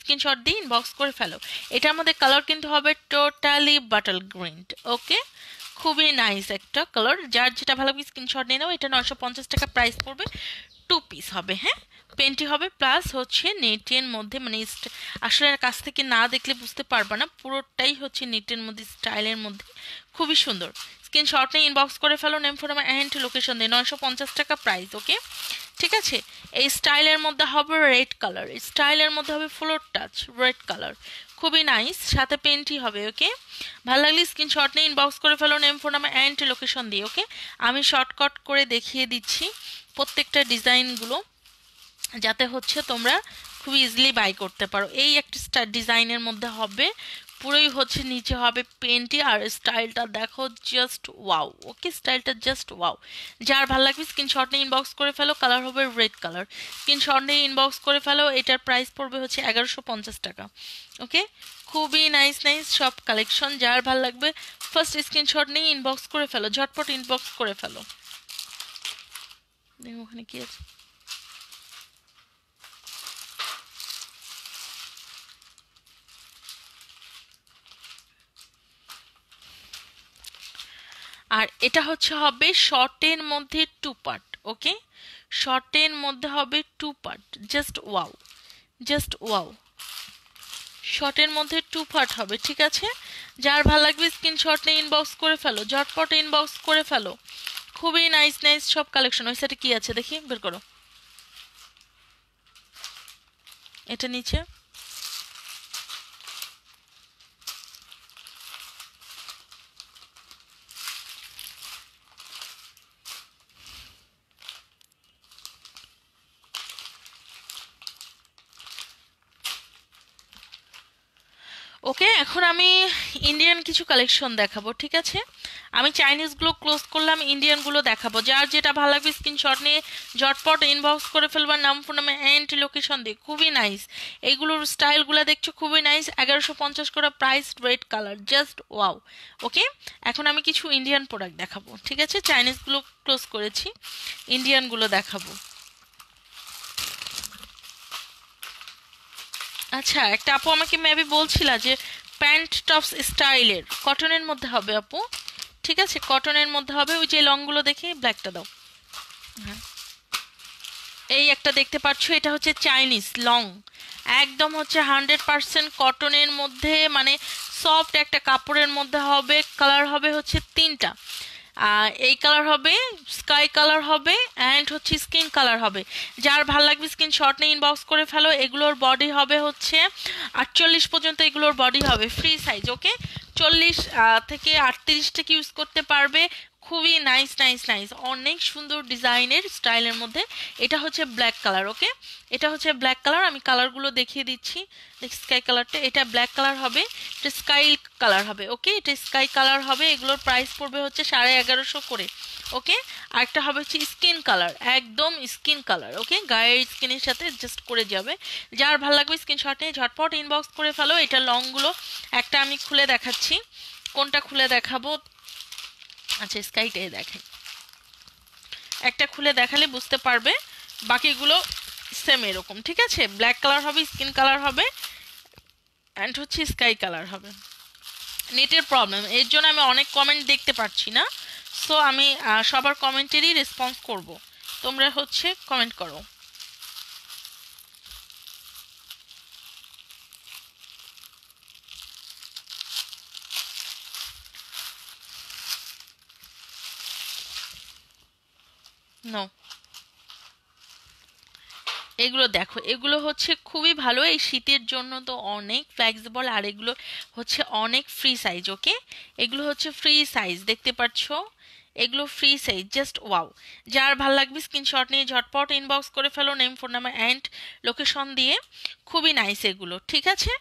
স্ক্রিনশট দিয়ে ইনবক্স করে ফেলো এটার মধ্যে কালার কিন্তু হবে টোটালি বাটল গ্রিন ওকে খুবই নাইস একটা কালার যার যেটা ভালো স্ক্রিনশট নিয়ে নাও এটা নশো পঞ্চাশ টাকা প্রাইস পড়বে টু পিস হবে হ্যাঁ পেনটি হবে প্লাস হচ্ছে নেটের মধ্যে মানে আসলে কাছ থেকে না দেখলে বুঝতে পারবা না পুরোটাই হচ্ছে নেটের মধ্যে স্টাইলের মধ্যে খুবই সুন্দর স্ক্রিনশট নিয়ে ইনবক্স করে ফেলো নেম ফোন আমার অ্যান্ড লোকেশন দিয়ে নয়শো পঞ্চাশ টাকা প্রাইস ওকে ঠিক আছে এই স্টাইলের মধ্যে হবে রেড কালার স্টাইলের মধ্যে হবে ফ্লোর টাচ রেড কালার খুবই নাইস সাথে পেন্টই হবে ওকে ভালো লাগলে স্ক্রিনশট নিয়ে ইনবক্স করে ফেলো নেম ফোন আমার অ্যান্ড লোকেশন দিয়ে ওকে আমি শর্টকাট করে দেখিয়ে দিচ্ছি প্রত্যেকটা ডিজাইনগুলো যাতে হচ্ছে তোমরা খুব ইজিলি বাই করতে পারো এই একটা ডিজাইনের মধ্যে হবে পুরোই হচ্ছে নিচে হবে পেন্টে আর স্টাইলটা দেখো জাস্ট ওয়াও ওকে স্টাইলটা জাস্ট ওয়াও যার ভালো লাগবে স্ক্রিনশট নিয়ে ইনবক্স করে ফেলো কালার হবে রেড কালার স্ক্রিনশট নিয়ে ইনবক্স করে ফেলো এটার প্রাইস পড়বে হচ্ছে এগারোশো পঞ্চাশ টাকা ওকে খুবই নাইস নাইস সব কালেকশন যার ভাল লাগবে ফার্স্ট স্ক্রিনশট নিয়ে ইনবক্স করে ফেলো ঝটপট ইনবক্স করে ফেলো ওখানে কী আছে আর এটা হচ্ছে হবে শর্টের মধ্যে টু পার্ট ওকে শর্টের মধ্যে হবে two part just wow just wow শর্টের মধ্যে টু পার্ট হবে ঠিক আছে যার ভালো লাগবে স্ক্রিনশট নিয়ে ইনবক্স করে ফেলো ঝটপট ইনবক্স করে ফেলো খুবই নাইস নাইস সব কালেকশন সাইডে কি আছে দেখি বের করো এটা নিচে ইন্ডিয়ান কিছু কালেকশন দেখাবো ঠিক আছে আমি চাইনিজগুলো ক্লোজ করলাম ইন্ডিয়ানগুলো দেখাবো যার যেটা ভালো লাগবে স্ক্রিনশট নিয়ে ঝটপট ইনবক্স করে ফেলবার নাম ফোন নামে অ্যান্ড লোকেশন দিয়ে খুবই নাইস এইগুলোর স্টাইলগুলো দেখছো খুবই নাইস এগারোশো পঞ্চাশ করে price red colour just wow okay এখন আমি কিছু ইন্ডিয়ান প্রোডাক্ট দেখাবো ঠিক আছে চাইনিজগুলো ক্লোজ করেছি ইন্ডিয়ানগুলো দেখাবো আচ্ছা একটা আপু আমাকে মেবি বলছিলা যে প্যান্ট টপস স্টাইলের কটনের মধ্যে হবে আপু ঠিক আছে কটনের মধ্যে হবে ওই যে লংগুলো দেখে ব্ল্যাকটা দাও হ্যাঁ এই একটা দেখতে পাচ্ছ এটা হচ্ছে চাইনিজ লং একদম হচ্ছে হান্ড্রেড পারসেন্ট কটনের মধ্যে মানে সফট একটা কাপড়ের মধ্যে হবে কালার হবে হচ্ছে তিনটা এই কালার হবে স্কাই কালার হবে অ্যান্ড হচ্ছে স্কিন কালার হবে যার ভাল লাগবে স্কিন শর্ট নিয়ে ইনবক্স করে ফেলো এগুলোর বডি হবে হচ্ছে আটচল্লিশ পর্যন্ত এগুলোর বডি হবে ফ্রি সাইজ ওকে চল্লিশ থেকে আটত্রিশটা কি ইউজ করতে পারবে খুবই নাইস নাইস নাইস অনেক সুন্দর ডিজাইনের স্টাইলের মধ্যে এটা হচ্ছে ব্ল্যাক কালার ওকে এটা হচ্ছে ব্ল্যাক কালার আমি কালারগুলো দেখিয়ে দিচ্ছি স্কাই কালারটা এটা ব্ল্যাক কালার হবে এটা স্কাই কালার হবে ওকে এটা স্কাই কালার হবে এগুলোর প্রাইস পড়বে হচ্ছে সাড়ে এগারোশো করে ওকে আরেকটা হবে হচ্ছে স্কিন কালার একদম স্কিন কালার ওকে গায়ের স্কিনের সাথে জাস্ট করে যাবে যার ভালো লাগবে স্ক্রিনশট নিয়ে ঝটপট ইনবক্স করে ফেলো এটা লংগুলো একটা আমি খুলে দেখাচ্ছি কোনটা খুলে দেখাবো আচ্ছা স্কাইটাই দেখে একটা খুলে দেখালে বুঝতে পারবে বাকিগুলো সেম এরকম ঠিক আছে ব্ল্যাক কালার হবে স্কিন কালার হবে অ্যান্ড হচ্ছে স্কাই কালার হবে নেটের প্রবলেম এর জন্য আমি অনেক কমেন্ট দেখতে পাচ্ছি না সো আমি সবার কমেন্টেরই রেসপন্স করব তোমরা হচ্ছে কমেন্ট করো নাও এগুলো দেখো এগুলো হচ্ছে খুবই ভালো এই শীতের জন্য তো অনেক ফ্লেক্সিবল আর এগুলো হচ্ছে অনেক ফ্রি সাইজ ওকে এগুলো হচ্ছে ফ্রি সাইজ দেখতে পাচ্ছ এগুলো ফ্রি সাইজ জাস্ট ওয়াও যার ভাল লাগবে স্ক্রিনশট নিয়ে ঝটপট ইনবক্স করে ফেলো name phone number and location দিয়ে খুবই নাইস এগুলো ঠিক আছে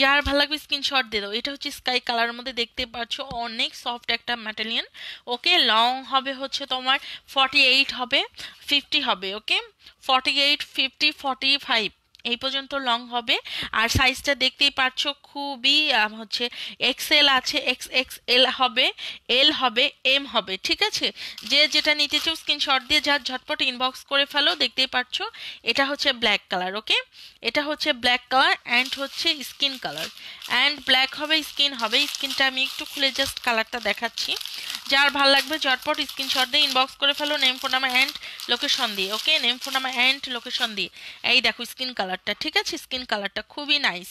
যার ভাল লাগবে স্ক্রিনশট দিয়ে দাও এটা হচ্ছে স্কাই কালারের মধ্যে দেখতে পাচ্ছ অনেক সফট একটা ম্যাটেরিয়াল ওকে লং হবে হচ্ছে তোমার ফর্টি এইট হবে ফিফটি হবে okay forty eight fifty forty five এই পর্যন্ত লং হবে আর সাইজটা দেখতেই পাচ্ছ খুবই হচ্ছে এল আছে এক্স এক্স এল হবে এল হবে এম হবে ঠিক আছে যে যেটা নিতে চাও স্ক্রিনশট দিয়ে যা ঝটপট ইনবক্স করে ফেলো দেখতেই পাচ্ছ এটা হচ্ছে ব্ল্যাক কালার ওকে এটা হচ্ছে ব্ল্যাক কালার অ্যান্ড হচ্ছে স্কিন কালার অ্যান্ড ব্ল্যাক হবে স্কিন হবে স্কিনটা আমি একটু খুলে জাস্ট কালারটা দেখাচ্ছি যার ভাল লাগবে ঝটপট স্ক্রিনশট দিয়ে ইনবক্স করে ফেলো name phone number and location দিয়ে okay name phone number and location দিয়ে এই দেখো স্কিন কালার কালারটা ঠিক আছে স্কিন কালারটা খুবই নাইস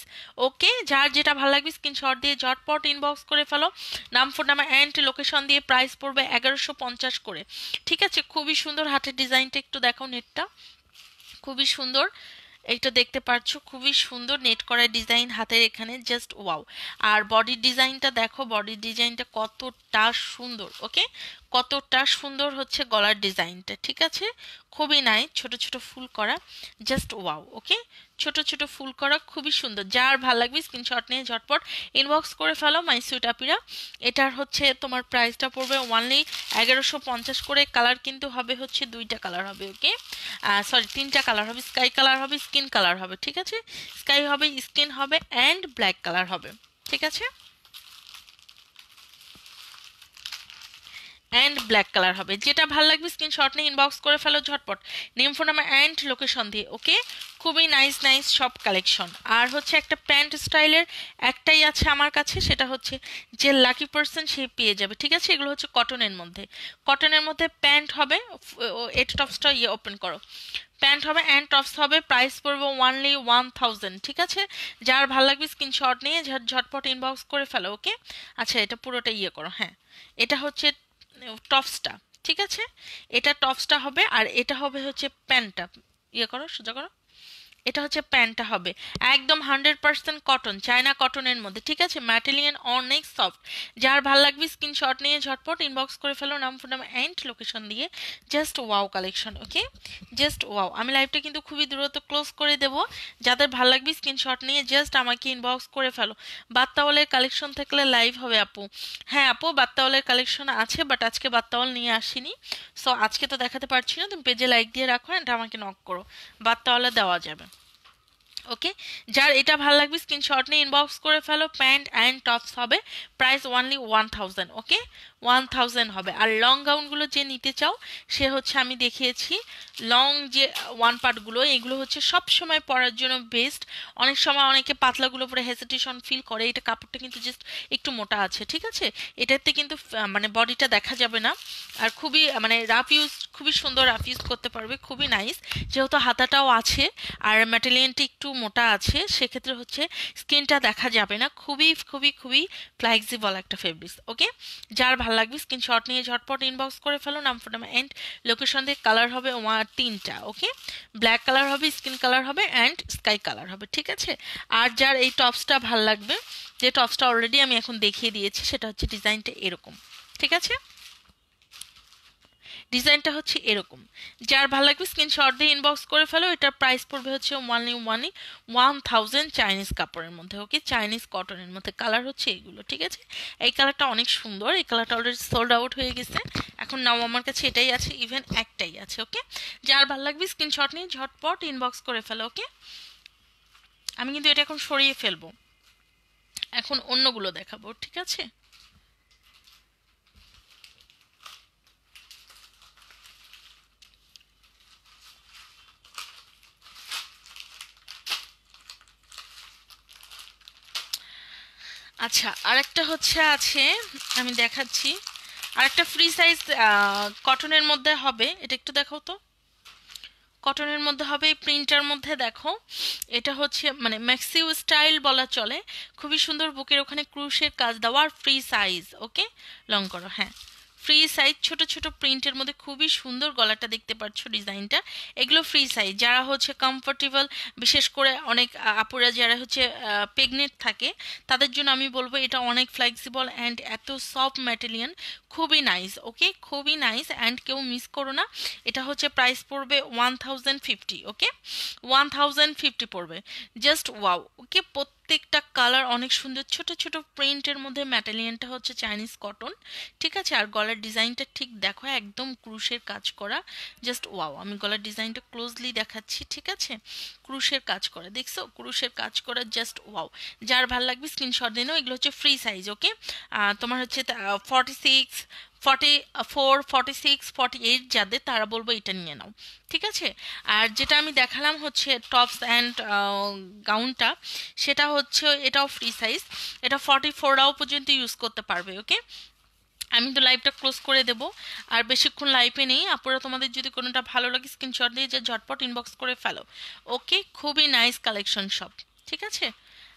ওকে যার যেটা ভালো লাগবে স্ক্রিনশট দিয়ে ঝটপট ইনবক্স করে ফেলো নাম ফোন নাম্বার অ্যান্ড লোকেশন দিয়ে প্রাইস পড়বে এগারোশো পঞ্চাশ করে ঠিক আছে খুবই সুন্দর হাতের ডিজাইনটা একটু দেখো নেটটা খুবই সুন্দর এটা দেখতে পাচ্ছ খুবই সুন্দর নেট করা ডিজাইন হাতের এখানে জাস্ট ওয়াও আর বডির ডিজাইনটা দেখো বডির ডিজাইনটা কতটা সুন্দর ওকে কতটা সুন্দর হচ্ছে গলার ডিজাইনটা ঠিক আছে খুবই নাই ছোট ছোট ফুল করা জাস্ট ওয়াও ওকে ছোট ছোট ফুল করা খুবই সুন্দর যার ভাল লাগবে স্ক্রিনশট নিয়ে ঝটপট ইনবক্স করে ফেলো মাই সুইট আপিরা এটার হচ্ছে তোমার প্রাইসটা পড়বে ওয়ানলি এগারোশো পঞ্চাশ করে কালার কিন্তু হবে হচ্ছে দুইটা কালার হবে ওকে সরি তিনটা কালার হবে স্কাই কালার হবে স্কিন কালার হবে ঠিক আছে স্কাই হবে স্কিন হবে অ্যান্ড ব্ল্যাক কালার হবে ঠিক আছে অ্যান্ড ব্ল্যাক কালার হবে যেটা ভালো লাগবে স্ক্রিনশট নিয়ে ইনবক্স করে ফেলো ঝটপট name phone number and location দিয়ে ওকে খুবই নাইস নাইস সব কালেকশন আর হচ্ছে একটা প্যান্ট স্টাইলের একটাই আছে আমার কাছে সেটা হচ্ছে যে লাকি পার্সন সে পেয়ে যাবে ঠিক আছে এগুলো হচ্ছে কটনের মধ্যে কটনের মধ্যে প্যান্ট হবে এট টপসটা ইয়ে ওপেন করো প্যান্ট হবে অ্যান্ড টপস হবে প্রাইস পড়বে ওয়ানলি ওয়ান থাউজেন্ড ঠিক আছে যার ভালো লাগবে স্ক্রিনশট নিয়ে ঝটপট ইনবক্স করে ফেলো ওকে আচ্ছা এটা পুরোটা ইয়ে করো হ্যাঁ এটা হচ্ছে টপসটা ঠিক আছে এটা টপসটা হবে আর এটা হবে হচ্ছে প্যান্টটা ইয়ে করো সোজা করো এটা হচ্ছে প্যান্টটা হবে একদম হান্ড্রেড পার্সেন্ট কটন চায়না কটনের মধ্যে ঠিক আছে ম্যাটেলিয়ান অনেক সফট যার ভাল লাগবে স্ক্রিনশট নিয়ে ঝটপট ইনবক্স করে ফেলো নাম ফোন নাম অ্যান্ড লোকেশন দিয়ে just wow collection okay just wow আমি লাইভটা কিন্তু খুবই দ্রুত ক্লোজ করে দেব যাদের ভাল লাগবে স্ক্রিনশট নিয়ে জাস্ট আমাকে ইনবক্স করে ফেলো বাত্তাওয়ালের কালেকশন থাকলে লাইভ হবে আপু হ্যাঁ আপু বাত্তাওয়ালের কালেকশন আছে বাট আজকে বাত্তাওয়াল নিয়ে আসিনি সো আজকে তো দেখাতে পারছি না তুমি পেজে লাইক দিয়ে রাখো এটা আমাকে নক করো বাত্তাওয়ালা দেওয়া যাবে ওকে যার এটা ভালো লাগবে স্ক্রিনশট নিয়ে ইনবক্স করে ফেলো প্যান্ট অ্যান্ড টপস হবে price only one thousand okay one thousand হবে আর লং গাউনগুলো যে নিতে চাও সে হচ্ছে আমি দেখিয়েছি লং যে ওয়ান পার্টগুলো এগুলো হচ্ছে সব সময় পরার জন্য বেস্ট অনেক সময় অনেকে পাতলাগুলো পরে হেজিটেশন ফিল করে এটা কাপড়টা কিন্তু জাস্ট একটু মোটা আছে ঠিক আছে এটাতে কিন্তু মানে বডিটা দেখা যাবে না আর খুবই মানে রাফ ইউজ খুবই সুন্দর রাফ ইউজ করতে পারবে খুবই নাইস যেহেতু হাতাটাও আছে আর ম্যাটেলিয়ানটি একটু মোটা আছে সেক্ষেত্রে হচ্ছে স্কিনটা দেখা যাবে না খুবই খুবই খুবই ফ্লেক্সিবল একটা ফেব্রিক্স ওকে যার ভালো লাগবে শট নিয়ে ঝটপট ইনবক্স করে ফেলো নাম ফোটাম অ্যান্ড লোকেশন দিয়ে কালার হবে ওয়ান তিনটা ওকে ব্ল্যাক কালার হবে স্কিন কালার হবে অ্যান্ড স্কাই কালার হবে ঠিক আছে আর যার এই টপসটা ভাল লাগবে যে টপসটা অলরেডি আমি এখন দেখিয়ে দিয়েছি সেটা হচ্ছে ডিজাইনটা এরকম ঠিক আছে ডিজাইনটা হচ্ছে এরকম যার ভালো লাগবে স্ক্রিনশট দিয়ে ইনবক্স করে ফেলো এটার প্রাইস পড়বে হচ্ছে only only one thousand Chinese কাপড়ের মধ্যে ওকে চাইনিজ কটনের মধ্যে কালার হচ্ছে এগুলো ঠিক আছে এই কালারটা অনেক সুন্দর এই কালারটা অলরেডি সোল্ড আউট হয়ে গেছে এখন নাও আমার কাছে এটাই আছে ইভেন একটাই আছে ওকে যার ভালো লাগবে স্ক্রিনশট নিয়ে ঝটপট ইনবক্স করে ফেলো ওকে আমি কিন্তু এটা এখন সরিয়ে ফেলবো এখন অন্যগুলো দেখাবো ঠিক আছে আচ্ছা আরেকটা হচ্ছে আছে আমি দেখাচ্ছি আরেকটা ফ্রি সাইজ কটনের মধ্যে হবে এটা একটু দেখো তো কটনের মধ্যে হবে প্রিন্টার মধ্যে দেখো এটা হচ্ছে মানে ম্যাক্সিউ স্টাইল বলা চলে খুবই সুন্দর বুকের ওখানে ক্রুশের কাজ দেওয়া আর ফ্রি সাইজ ওকে লং করো হ্যাঁ ফ্রি সাইজ ছোট ছোট প্রিন্টের মধ্যে খুবই সুন্দর গলাটা দেখতে পাচ্ছ ডিজাইনটা এগুলো ফ্রি সাইজ যারা হচ্ছে কমফোর্টেবল বিশেষ করে অনেক আপুরা যারা হচ্ছে প্রেগনেন্ট থাকে তাদের জন্য আমি বলবো এটা অনেক ফ্লেক্সিবল অ্যান্ড এত সফট ম্যাটেরিয়াল খুবই নাইস ওকে খুবই নাইস অ্যান্ড কেউ মিস করো না এটা হচ্ছে প্রাইস পড়বে one thousand fifty okay one thousand fifty পড়বে জাস্ট ওয়াও ওকে প্রত্যেক প্রত্যেকটা কালার অনেক সুন্দর ছোট ছোট প্রিন্টের মধ্যে ম্যাটালিয়ানটা হচ্ছে চাইনিজ কটন ঠিক আছে আর গলার ডিজাইনটা ঠিক দেখো একদম ক্রুশের কাজ করা জাস্ট ওয়াও আমি গলার ডিজাইনটা ক্লোজলি দেখাচ্ছি ঠিক আছে ক্রুশের কাজ করা দেখছো ক্রুশের কাজ করা জাস্ট ওয়াও যার ভাল লাগবে স্ক্রিনশট দিনও এগুলো হচ্ছে ফ্রি সাইজ ওকে তোমার হচ্ছে forty six forty four forty six forty eight যাদের তারা বলবো এটা নিয়ে নাও ঠিক আছে আর যেটা আমি দেখালাম হচ্ছে টপস অ্যান্ড গাউনটা সেটা হচ্ছে এটাও ফ্রি সাইজ এটা ফর্টি ফোর আও পর্যন্ত ইউজ করতে পারবে ওকে আমি তো লাইভটা ক্লোজ করে দেব আর বেশিক্ষণ লাইভে নেই আপুরা তোমাদের যদি কোনোটা ভালো লাগে স্ক্রিনশট দিয়ে যে ঝটপট ইনবক্স করে ফেলো ওকে খুবই নাইস কালেকশন সব ঠিক আছে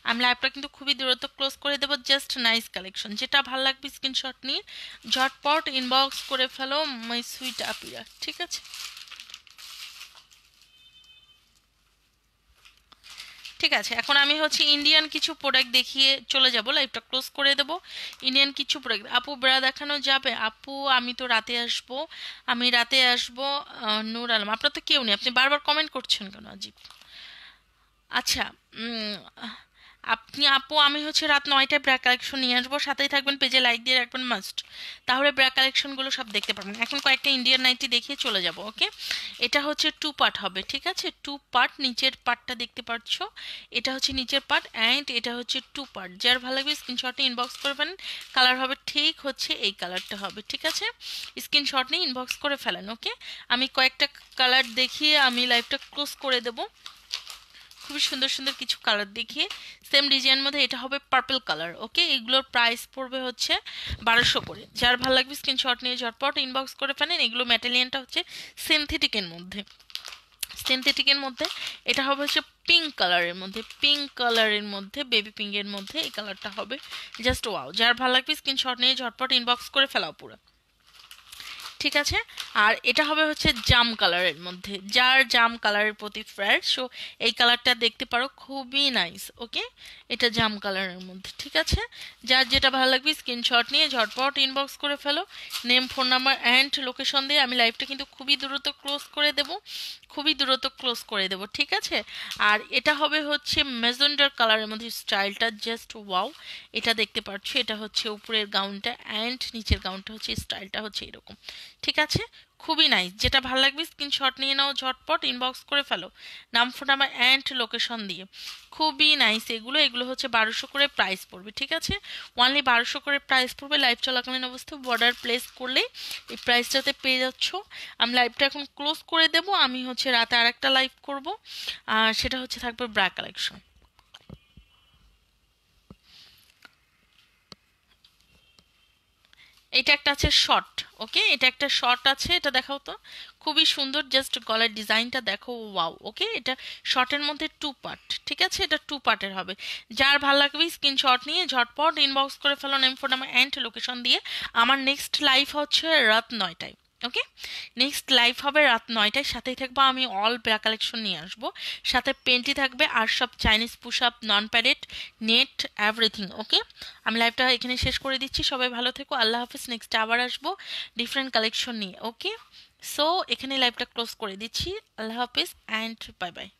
আমি লাইভটা কিন্তু খুবই দূরত্ব ক্লোজ করে দেবো জাস্ট নাইস কালেকশন যেটা ভালো লাগবে স্ক্রিনশট নিয়ে ঝটপট ইনবক্স করে ফেলো মাই সুইট আপিরা ঠিক আছে ঠিক আছে এখন আমি হচ্ছে ইন্ডিয়ান কিছু প্রোডাক্ট দেখিয়ে চলে যাব লাইভটা ক্লোজ করে দেব ইন্ডিয়ান কিছু প্রোডাক্ট আপু বেড়া দেখানো যাবে আপু আমি তো রাতে আসব আমি রাতে আসব নূর আলম আপনার তো কেউ নেই আপনি বারবার কমেন্ট করছেন কেন আজিব আচ্ছা আপনি আপু আমি হচ্ছে রাত নয়টায় ব্র্যাক কালেকশন নিয়ে আসবো সাথেই থাকবেন পেজে লাইক দিয়ে রাখবেন মাস্ট তাহলে ব্র্যাক কালেকশনগুলো সব দেখতে পারবেন এখন কয়েকটা ইন্ডিয়ান নাইটি দেখিয়ে চলে যাব ওকে এটা হচ্ছে টু পার্ট হবে ঠিক আছে টু পার্ট নিচের পার্টটা দেখতে পাচ্ছ এটা হচ্ছে নিচের পার্ট অ্যান্ড এটা হচ্ছে টু পার্ট যার ভালো লাগবে স্ক্রিনশটে ইনবক্স করবেন কালার হবে ঠিক হচ্ছে এই কালারটা হবে ঠিক আছে স্ক্রিনশট নিয়ে ইনবক্স করে ফেলেন ওকে আমি কয়েকটা কালার দেখিয়ে আমি লাইভটা ক্লোজ করে দেবো খুবই সুন্দর সুন্দর কিছু কালার দেখিয়ে সেম ডিজাইন মধ্যে এটা হবে পার্পল কালার ওকে এগুলোর প্রাইস পড়বে হচ্ছে বারোশো করে যার ভালো লাগবে স্ক্রিনশট নিয়ে ঝটপট ইনবক্স করে ফেলেন এগুলো ম্যাটেলিয়ানটা হচ্ছে সিনথেটিকের মধ্যে সিনথেটিকের মধ্যে এটা হবে হচ্ছে পিঙ্ক কালারের মধ্যে পিঙ্ক কালারের মধ্যে বেবি পিঙ্কের মধ্যে এই কালারটা হবে জাস্ট ওয়াও যার ভালো লাগবে স্ক্রিনশট নিয়ে ঝটপট ইনবক্স করে ফেলাও পুরো ঠিক আছে আর এটা হবে হচ্ছে জাম কালারের মধ্যে যার জাম কালারের প্রতি ফ্রেশ সো এই কালারটা দেখতে পারো খুবই নাইস ওকে এটা জাম কালারের মধ্যে ঠিক আছে যার যেটা ভালো লাগবে স্ক্রিনশট নিয়ে ঝটপট ইনবক্স করে ফেলো name phone number and location দিয়ে আমি লাইভটা কিন্তু খুবই দ্রুত ক্লোজ করে দেবো খুবই দ্রুত ক্লোজ করে দেব ঠিক আছে আর এটা হবে হচ্ছে মেজেন্ডার কালারের মধ্যে স্টাইলটা জাস্ট ওয়াও এটা দেখতে পাচ্ছ এটা হচ্ছে উপরের গাউনটা অ্যান্ড নিচের গাউনটা হচ্ছে স্টাইলটা হচ্ছে এরকম ঠিক আছে খুবই নাই যেটা ভালো লাগবে স্ক্রিনশট নিয়ে নাও ঝটপট ইনবক্স করে ফেলো নাম ফোন নাম্বার অ্যান্ড লোকেশন দিয়ে খুবই নাইস এগুলো এগুলো হচ্ছে বারোশো করে প্রাইস পড়বে ঠিক আছে ওয়ানলি বারোশো করে প্রাইস পড়বে লাইভ চলাকালীন অবস্থায় বর্ডার প্লেস করলে এই প্রাইসটাতে পেয়ে যাচ্ছ আমি লাইভটা এখন ক্লোজ করে দেব আমি হচ্ছে রাতে আর একটা লাইভ করবো আর সেটা হচ্ছে থাকবে ব্রা কালেকশন এটা একটা আছে শর্ট ওকে এটা একটা শর্ট আছে এটা দেখাও তো খুবই সুন্দর জাস্ট গলার ডিজাইনটা দেখো ওয়াও ওকে এটা শর্টের মধ্যে টু পার্ট ঠিক আছে এটা টু পার্টের হবে যার ভালো লাগবে স্ক্রিনশট নিয়ে ঝটপট ইনবক্স করে ফেলো name phone number and location দিয়ে আমার নেক্সট লাইফ হচ্ছে রাত নয়টায় ওকে নেক্সট লাইভ হবে রাত নয়টায় সাথেই থাকবো আমি অল ব্রা কালেকশন নিয়ে আসবো সাথে পেন্টি থাকবে আর সব চাইনিজ পুশ আপ নন প্যারেট নেট এভরিথিং ওকে আমি লাইভটা এখানে শেষ করে দিচ্ছি সবাই ভালো থেকো আল্লাহ হাফিজ নেক্সট আবার আসবো ডিফারেন্ট কালেকশন নিয়ে ওকে সো এখানে লাইভটা ক্লোজ করে দিচ্ছি আল্লাহ হাফিজ অ্যান্ড বাই বাই